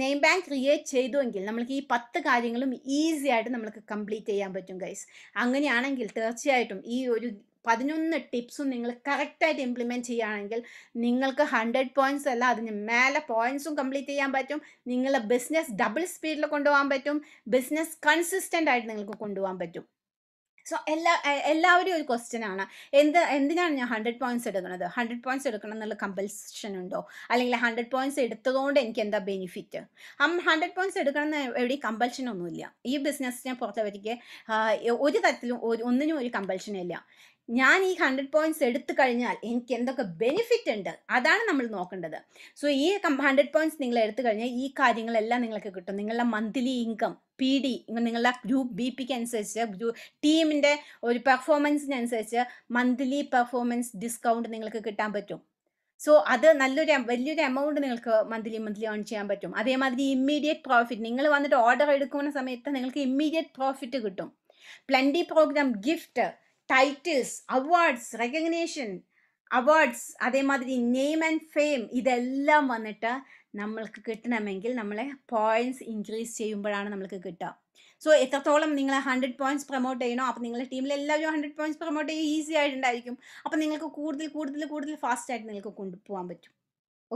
S1: നെയിം ബാങ്ക് ക്രിയേറ്റ് ചെയ്തുവെങ്കിൽ നമ്മൾക്ക് ഈ പത്ത് കാര്യങ്ങളും ഈസി ആയിട്ട് നമുക്ക് കംപ്ലീറ്റ് ചെയ്യാൻ പറ്റും ഗൈസ് അങ്ങനെയാണെങ്കിൽ തീർച്ചയായിട്ടും ഈ ഒരു പതിനൊന്ന് ടിപ്സും നിങ്ങൾ കറക്റ്റായിട്ട് ഇംപ്ലിമെൻറ്റ് ചെയ്യുകയാണെങ്കിൽ നിങ്ങൾക്ക് ഹൺഡ്രഡ് പോയിൻറ്റ്സ് അല്ല അതിന് മേലെ പോയിൻറ്റ്സും കംപ്ലീറ്റ് ചെയ്യാൻ പറ്റും നിങ്ങളുടെ ബിസിനസ് ഡബിൾ സ്പീഡിൽ കൊണ്ടുപോകാൻ പറ്റും ബിസിനസ് കൺസിസ്റ്റൻ്റ് ആയിട്ട് നിങ്ങൾക്ക് കൊണ്ടുപോകാൻ പറ്റും സോ എല്ലാ എല്ലാവരും ഒരു ക്വസ്റ്റ്യൻ ആണ് എന്ത് എന്തിനാണ് ഞാൻ ഹൺഡ്രഡ് പോയിന്റ്സ് എടുക്കുന്നത് ഹൺഡ്രഡ് പോയിന്റ്സ് എടുക്കണം എന്നുള്ള കമ്പൽസൻ ഉണ്ടോ അല്ലെങ്കിൽ ഹൺഡ്രഡ് പോയിന്റ്സ് എടുത്തതുകൊണ്ട് എനിക്ക് എന്താ ബെനിഫിറ്റ് ഹൺഡ്രഡ് പോയിന്റ്സ് എടുക്കണം എന്ന് എവിടെ കമ്പൽഷൻ ഒന്നുമില്ല ഈ ബിസിനസ്സിനെ പുറത്തെ വരിക ഒരു തരത്തിലും ഒരു ഒന്നിനും ഒരു കമ്പൽഷൻ ഇല്ല ഞാൻ ഈ ഹൺഡ്രഡ് പോയിന്റ്സ് എടുത്തു കഴിഞ്ഞാൽ എനിക്ക് എന്തൊക്കെ ബെനിഫിറ്റ് ഉണ്ട് അതാണ് നമ്മൾ നോക്കേണ്ടത് സോ ഈ ഹൺഡ്രഡ് പോയിന്റ്സ് നിങ്ങൾ എടുത്തു കഴിഞ്ഞാൽ ഈ കാര്യങ്ങളെല്ലാം നിങ്ങൾക്ക് കിട്ടും നിങ്ങളുടെ മന്ത്ലി ഇൻകം പി ഡി നിങ്ങളുടെ ഗ്രൂപ്പ് ബി പിക്ക് അനുസരിച്ച് ടീമിൻ്റെ ഒരു പെർഫോമൻസിനനുസരിച്ച് മന്ത്ലി പെർഫോമൻസ് ഡിസ്കൗണ്ട് നിങ്ങൾക്ക് കിട്ടാൻ പറ്റും സോ അത് നല്ലൊരു വലിയൊരു എമൗണ്ട് നിങ്ങൾക്ക് മന്ത്ലി മന്ത്ലി ഏൺ ചെയ്യാൻ പറ്റും അതേമാതിരി ഇമ്മീഡിയറ്റ് പ്രോഫിറ്റ് നിങ്ങൾ വന്നിട്ട് ഓർഡർ എടുക്കുന്ന സമയത്ത് നിങ്ങൾക്ക് ഇമ്മീഡിയറ്റ് പ്രോഫിറ്റ് കിട്ടും plenty program gift titles awards recognition awards അതേമാതിരി നെയിം ആൻഡ് ഫെയിം ഇതെല്ലാം വന്നിട്ട് നമ്മൾക്ക് കിട്ടണമെങ്കിൽ നമ്മളെ പോയിന്റ്സ് ഇൻക്രീസ് ചെയ്യുമ്പോഴാണ് നമ്മൾക്ക് കിട്ടുക സോ എത്രത്തോളം നിങ്ങൾ ഹൺഡ്രഡ് പോയിന്റ്സ് പ്രൊമോട്ട് ചെയ്യണോ അപ്പോൾ നിങ്ങളുടെ ടീമിൽ എല്ലാവരും ഹൺഡ്രഡ് പോയിന്റ്സ് പ്രൊമോട്ട് ചെയ്യുക ഈസി ആയിട്ടുണ്ടായിരിക്കും അപ്പോൾ നിങ്ങൾക്ക് കൂടുതൽ കൂടുതൽ കൂടുതൽ ഫാസ്റ്റ് ആയിട്ട് നിങ്ങൾക്ക് കൊണ്ടുപോകാൻ പറ്റും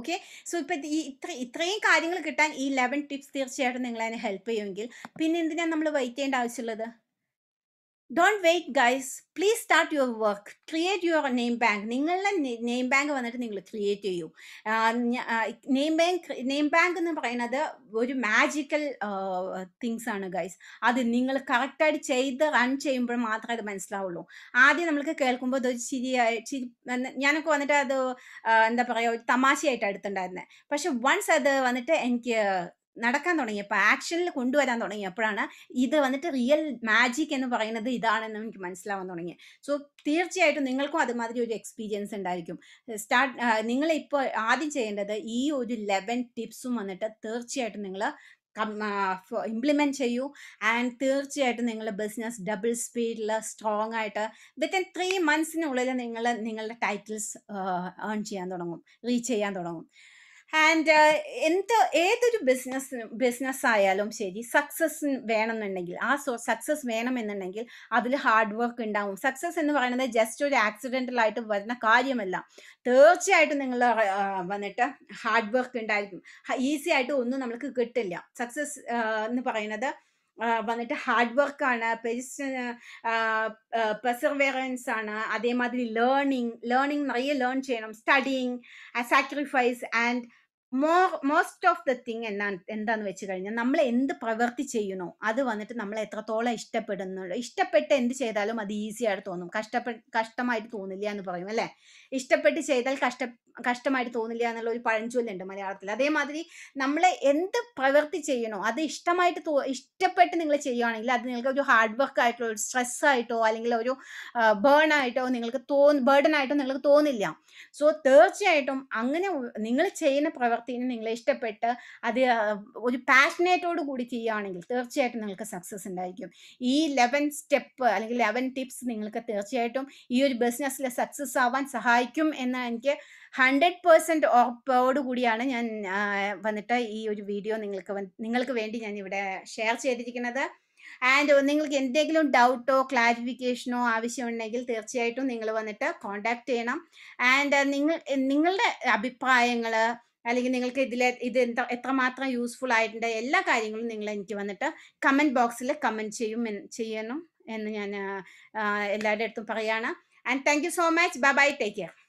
S1: ഓക്കെ സോ ഇപ്പം ഈ ഇത്ര ഇത്രയും കാര്യങ്ങൾ കിട്ടാൻ ഈ ലെവൻ ടിപ്സ് തീർച്ചയായിട്ടും നിങ്ങളതിനെ ഹെൽപ്പ് ചെയ്യുമെങ്കിൽ പിന്നെ എന്തിനാണ് നമ്മൾ വെയിറ്റ് ചെയ്യേണ്ട ആവശ്യമുള്ളത് don't wait guys please start your work create your name bank നിങ്ങളുടെ നെയിം ബാങ്ക് വന്നിട്ട് നിങ്ങൾ ക്രിയേറ്റ് ചെയ്യൂ നെയിം ബാങ്ക് നെയിം ബാങ്ക് എന്ന് പറയുന്നത് ഒരു മാജിക്കൽ തിങ്സ് ആണ് ഗൈസ് അത് നിങ്ങൾ കറക്റ്റായിട്ട് ചെയ്ത് റൺ ചെയ്യുമ്പോൾ മാത്രമേ അത് മനസ്സിലാവുള്ളൂ ആദ്യം നമ്മൾക്ക് കേൾക്കുമ്പോൾ അതൊരു ചിരിയായി ചിരി ഞാനൊക്കെ വന്നിട്ട് അത് എന്താ പറയുക ഒരു തമാശയായിട്ട് എടുത്തിട്ടുണ്ടായിരുന്നത് പക്ഷെ വൺസ് അത് വന്നിട്ട് എനിക്ക് നടക്കാൻ തുടങ്ങിയപ്പോൾ ആക്ഷനിൽ കൊണ്ടുവരാൻ തുടങ്ങിയപ്പോഴാണ് ഇത് വന്നിട്ട് റിയൽ മാജിക് എന്ന് പറയുന്നത് ഇതാണെന്ന് എനിക്ക് മനസ്സിലാവാൻ തുടങ്ങി സോ തീർച്ചയായിട്ടും നിങ്ങൾക്കും അതുമാതിരി ഒരു എക്സ്പീരിയൻസ് ഉണ്ടായിരിക്കും സ്റ്റാർട്ട് ഇപ്പോൾ ആദ്യം ചെയ്യേണ്ടത് ഈ ഒരു ലെവൻ ടിപ്സും വന്നിട്ട് തീർച്ചയായിട്ടും നിങ്ങൾ ഇംപ്ലിമെൻറ്റ് ചെയ്യൂ ആൻഡ് തീർച്ചയായിട്ടും നിങ്ങളുടെ ബിസിനസ് ഡബിൾ സ്പീഡിൽ സ്ട്രോങ് ആയിട്ട് വിത്തിൻ ത്രീ മന്ത്സിനുള്ളിൽ നിങ്ങൾ നിങ്ങളുടെ ടൈറ്റിൽസ് ഏൺ ചെയ്യാൻ തുടങ്ങും റീച്ച് ചെയ്യാൻ തുടങ്ങും ആൻഡ് uh, എന്ത് ഏതൊരു ബിസിനസ്സിനും ബിസിനസ് ആയാലും ശരി സക്സസ് വേണമെന്നുണ്ടെങ്കിൽ ആ സക്സസ് വേണമെന്നുണ്ടെങ്കിൽ അതിൽ ഹാർഡ് വർക്ക് ഉണ്ടാവും സക്സസ് എന്ന് പറയുന്നത് ജസ്റ്റ് ഒരു ആക്സിഡൻ്റലായിട്ട് വരുന്ന കാര്യമല്ല തീർച്ചയായിട്ടും നിങ്ങൾ വന്നിട്ട് ഹാർഡ് വർക്ക് ഉണ്ടായിരിക്കും ഈസി ആയിട്ട് ഒന്നും നമുക്ക് കിട്ടില്ല സക്സസ് എന്ന് പറയുന്നത് வந்துட்டு ஹார்ட் ஒர்க்கான பெருசு பெர்சர்வேரன்ஸான அதே மாதிரி லேர்னிங் லேர்னிங் நிறைய லேர்ன் செய்யணும் studying sacrifice and more most of the thing എന്നാ എന്താന്ന് വെച്ച് കഴിഞ്ഞാൽ നമ്മൾ എന്ത് പ്രവൃത്തി ചെയ്യണോ അത് വന്നിട്ട് നമ്മൾ എത്രത്തോളം ഇഷ്ടപ്പെടുന്നുള്ളൂ ഇഷ്ടപ്പെട്ട് എന്ത് ചെയ്താലും അത് ഈസി ആയിട്ട് തോന്നും കഷ്ടപ്പെ കഷ്ടമായിട്ട് തോന്നില്ല എന്ന് പറയും അല്ലേ ഇഷ്ടപ്പെട്ട് ചെയ്താൽ കഷ്ട കഷ്ടമായിട്ട് തോന്നില്ല എന്നുള്ള ഒരു പഴഞ്ചൊല്ലുണ്ട് മലയാളത്തിൽ അതേമാതിരി നമ്മൾ എന്ത് പ്രവൃത്തി ചെയ്യണോ അത് ഇഷ്ടമായിട്ട് തോ ഇഷ്ടപ്പെട്ട് നിങ്ങൾ ചെയ്യുകയാണെങ്കിൽ അത് നിങ്ങൾക്ക് ഒരു ഹാർഡ് വർക്ക് ആയിട്ടോ ഒരു സ്ട്രെസ് ആയിട്ടോ അല്ലെങ്കിൽ ഒരു ബേൺ ആയിട്ടോ നിങ്ങൾക്ക് തോന്നി ബേഡൻ ആയിട്ടോ നിങ്ങൾക്ക് തോന്നില്ല സോ തീർച്ചയായിട്ടും അങ്ങനെ നിങ്ങൾ ചെയ്യുന്ന പ്രവർത്തി പ്രവൃത്തിനെ നിങ്ങൾ ഇഷ്ടപ്പെട്ട് അത് ഒരു പാഷനേറ്റോട് കൂടി ചെയ്യുകയാണെങ്കിൽ തീർച്ചയായിട്ടും നിങ്ങൾക്ക് സക്സസ് ഉണ്ടായിരിക്കും ഈ ലെവൻ സ്റ്റെപ്പ് അല്ലെങ്കിൽ ലെവൻ ടിപ്സ് നിങ്ങൾക്ക് തീർച്ചയായിട്ടും ഈ ഒരു ബിസിനസ്സിൽ സക്സസ് ആവാൻ സഹായിക്കും എന്ന് എനിക്ക് ഹൺഡ്രഡ് പേഴ്സൻറ്റ് ഉറപ്പോട് കൂടിയാണ് ഞാൻ വന്നിട്ട് ഈ ഒരു വീഡിയോ നിങ്ങൾക്ക് നിങ്ങൾക്ക് വേണ്ടി ഞാൻ ഇവിടെ ഷെയർ ചെയ്തിരിക്കുന്നത് ആൻഡ് നിങ്ങൾക്ക് എന്തെങ്കിലും ഡൗട്ടോ ക്ലാരിഫിക്കേഷനോ ആവശ്യമുണ്ടെങ്കിൽ തീർച്ചയായിട്ടും നിങ്ങൾ വന്നിട്ട് കോൺടാക്ട് ചെയ്യണം ആൻഡ് നിങ്ങൾ നിങ്ങളുടെ അഭിപ്രായങ്ങൾ അല്ലെങ്കിൽ നിങ്ങൾക്ക് ഇതിലെ ഇത് എന്താ എത്രമാത്രം യൂസ്ഫുൾ ആയിട്ടുണ്ട് എല്ലാ കാര്യങ്ങളും നിങ്ങൾ എനിക്ക് വന്നിട്ട് കമൻറ്റ് ബോക്സിൽ കമൻറ്റ് ചെയ്യും ചെയ്യണം എന്ന് ഞാൻ എല്ലാവരുടെ അടുത്തും പറയുകയാണ് and thank you so much bye bye take care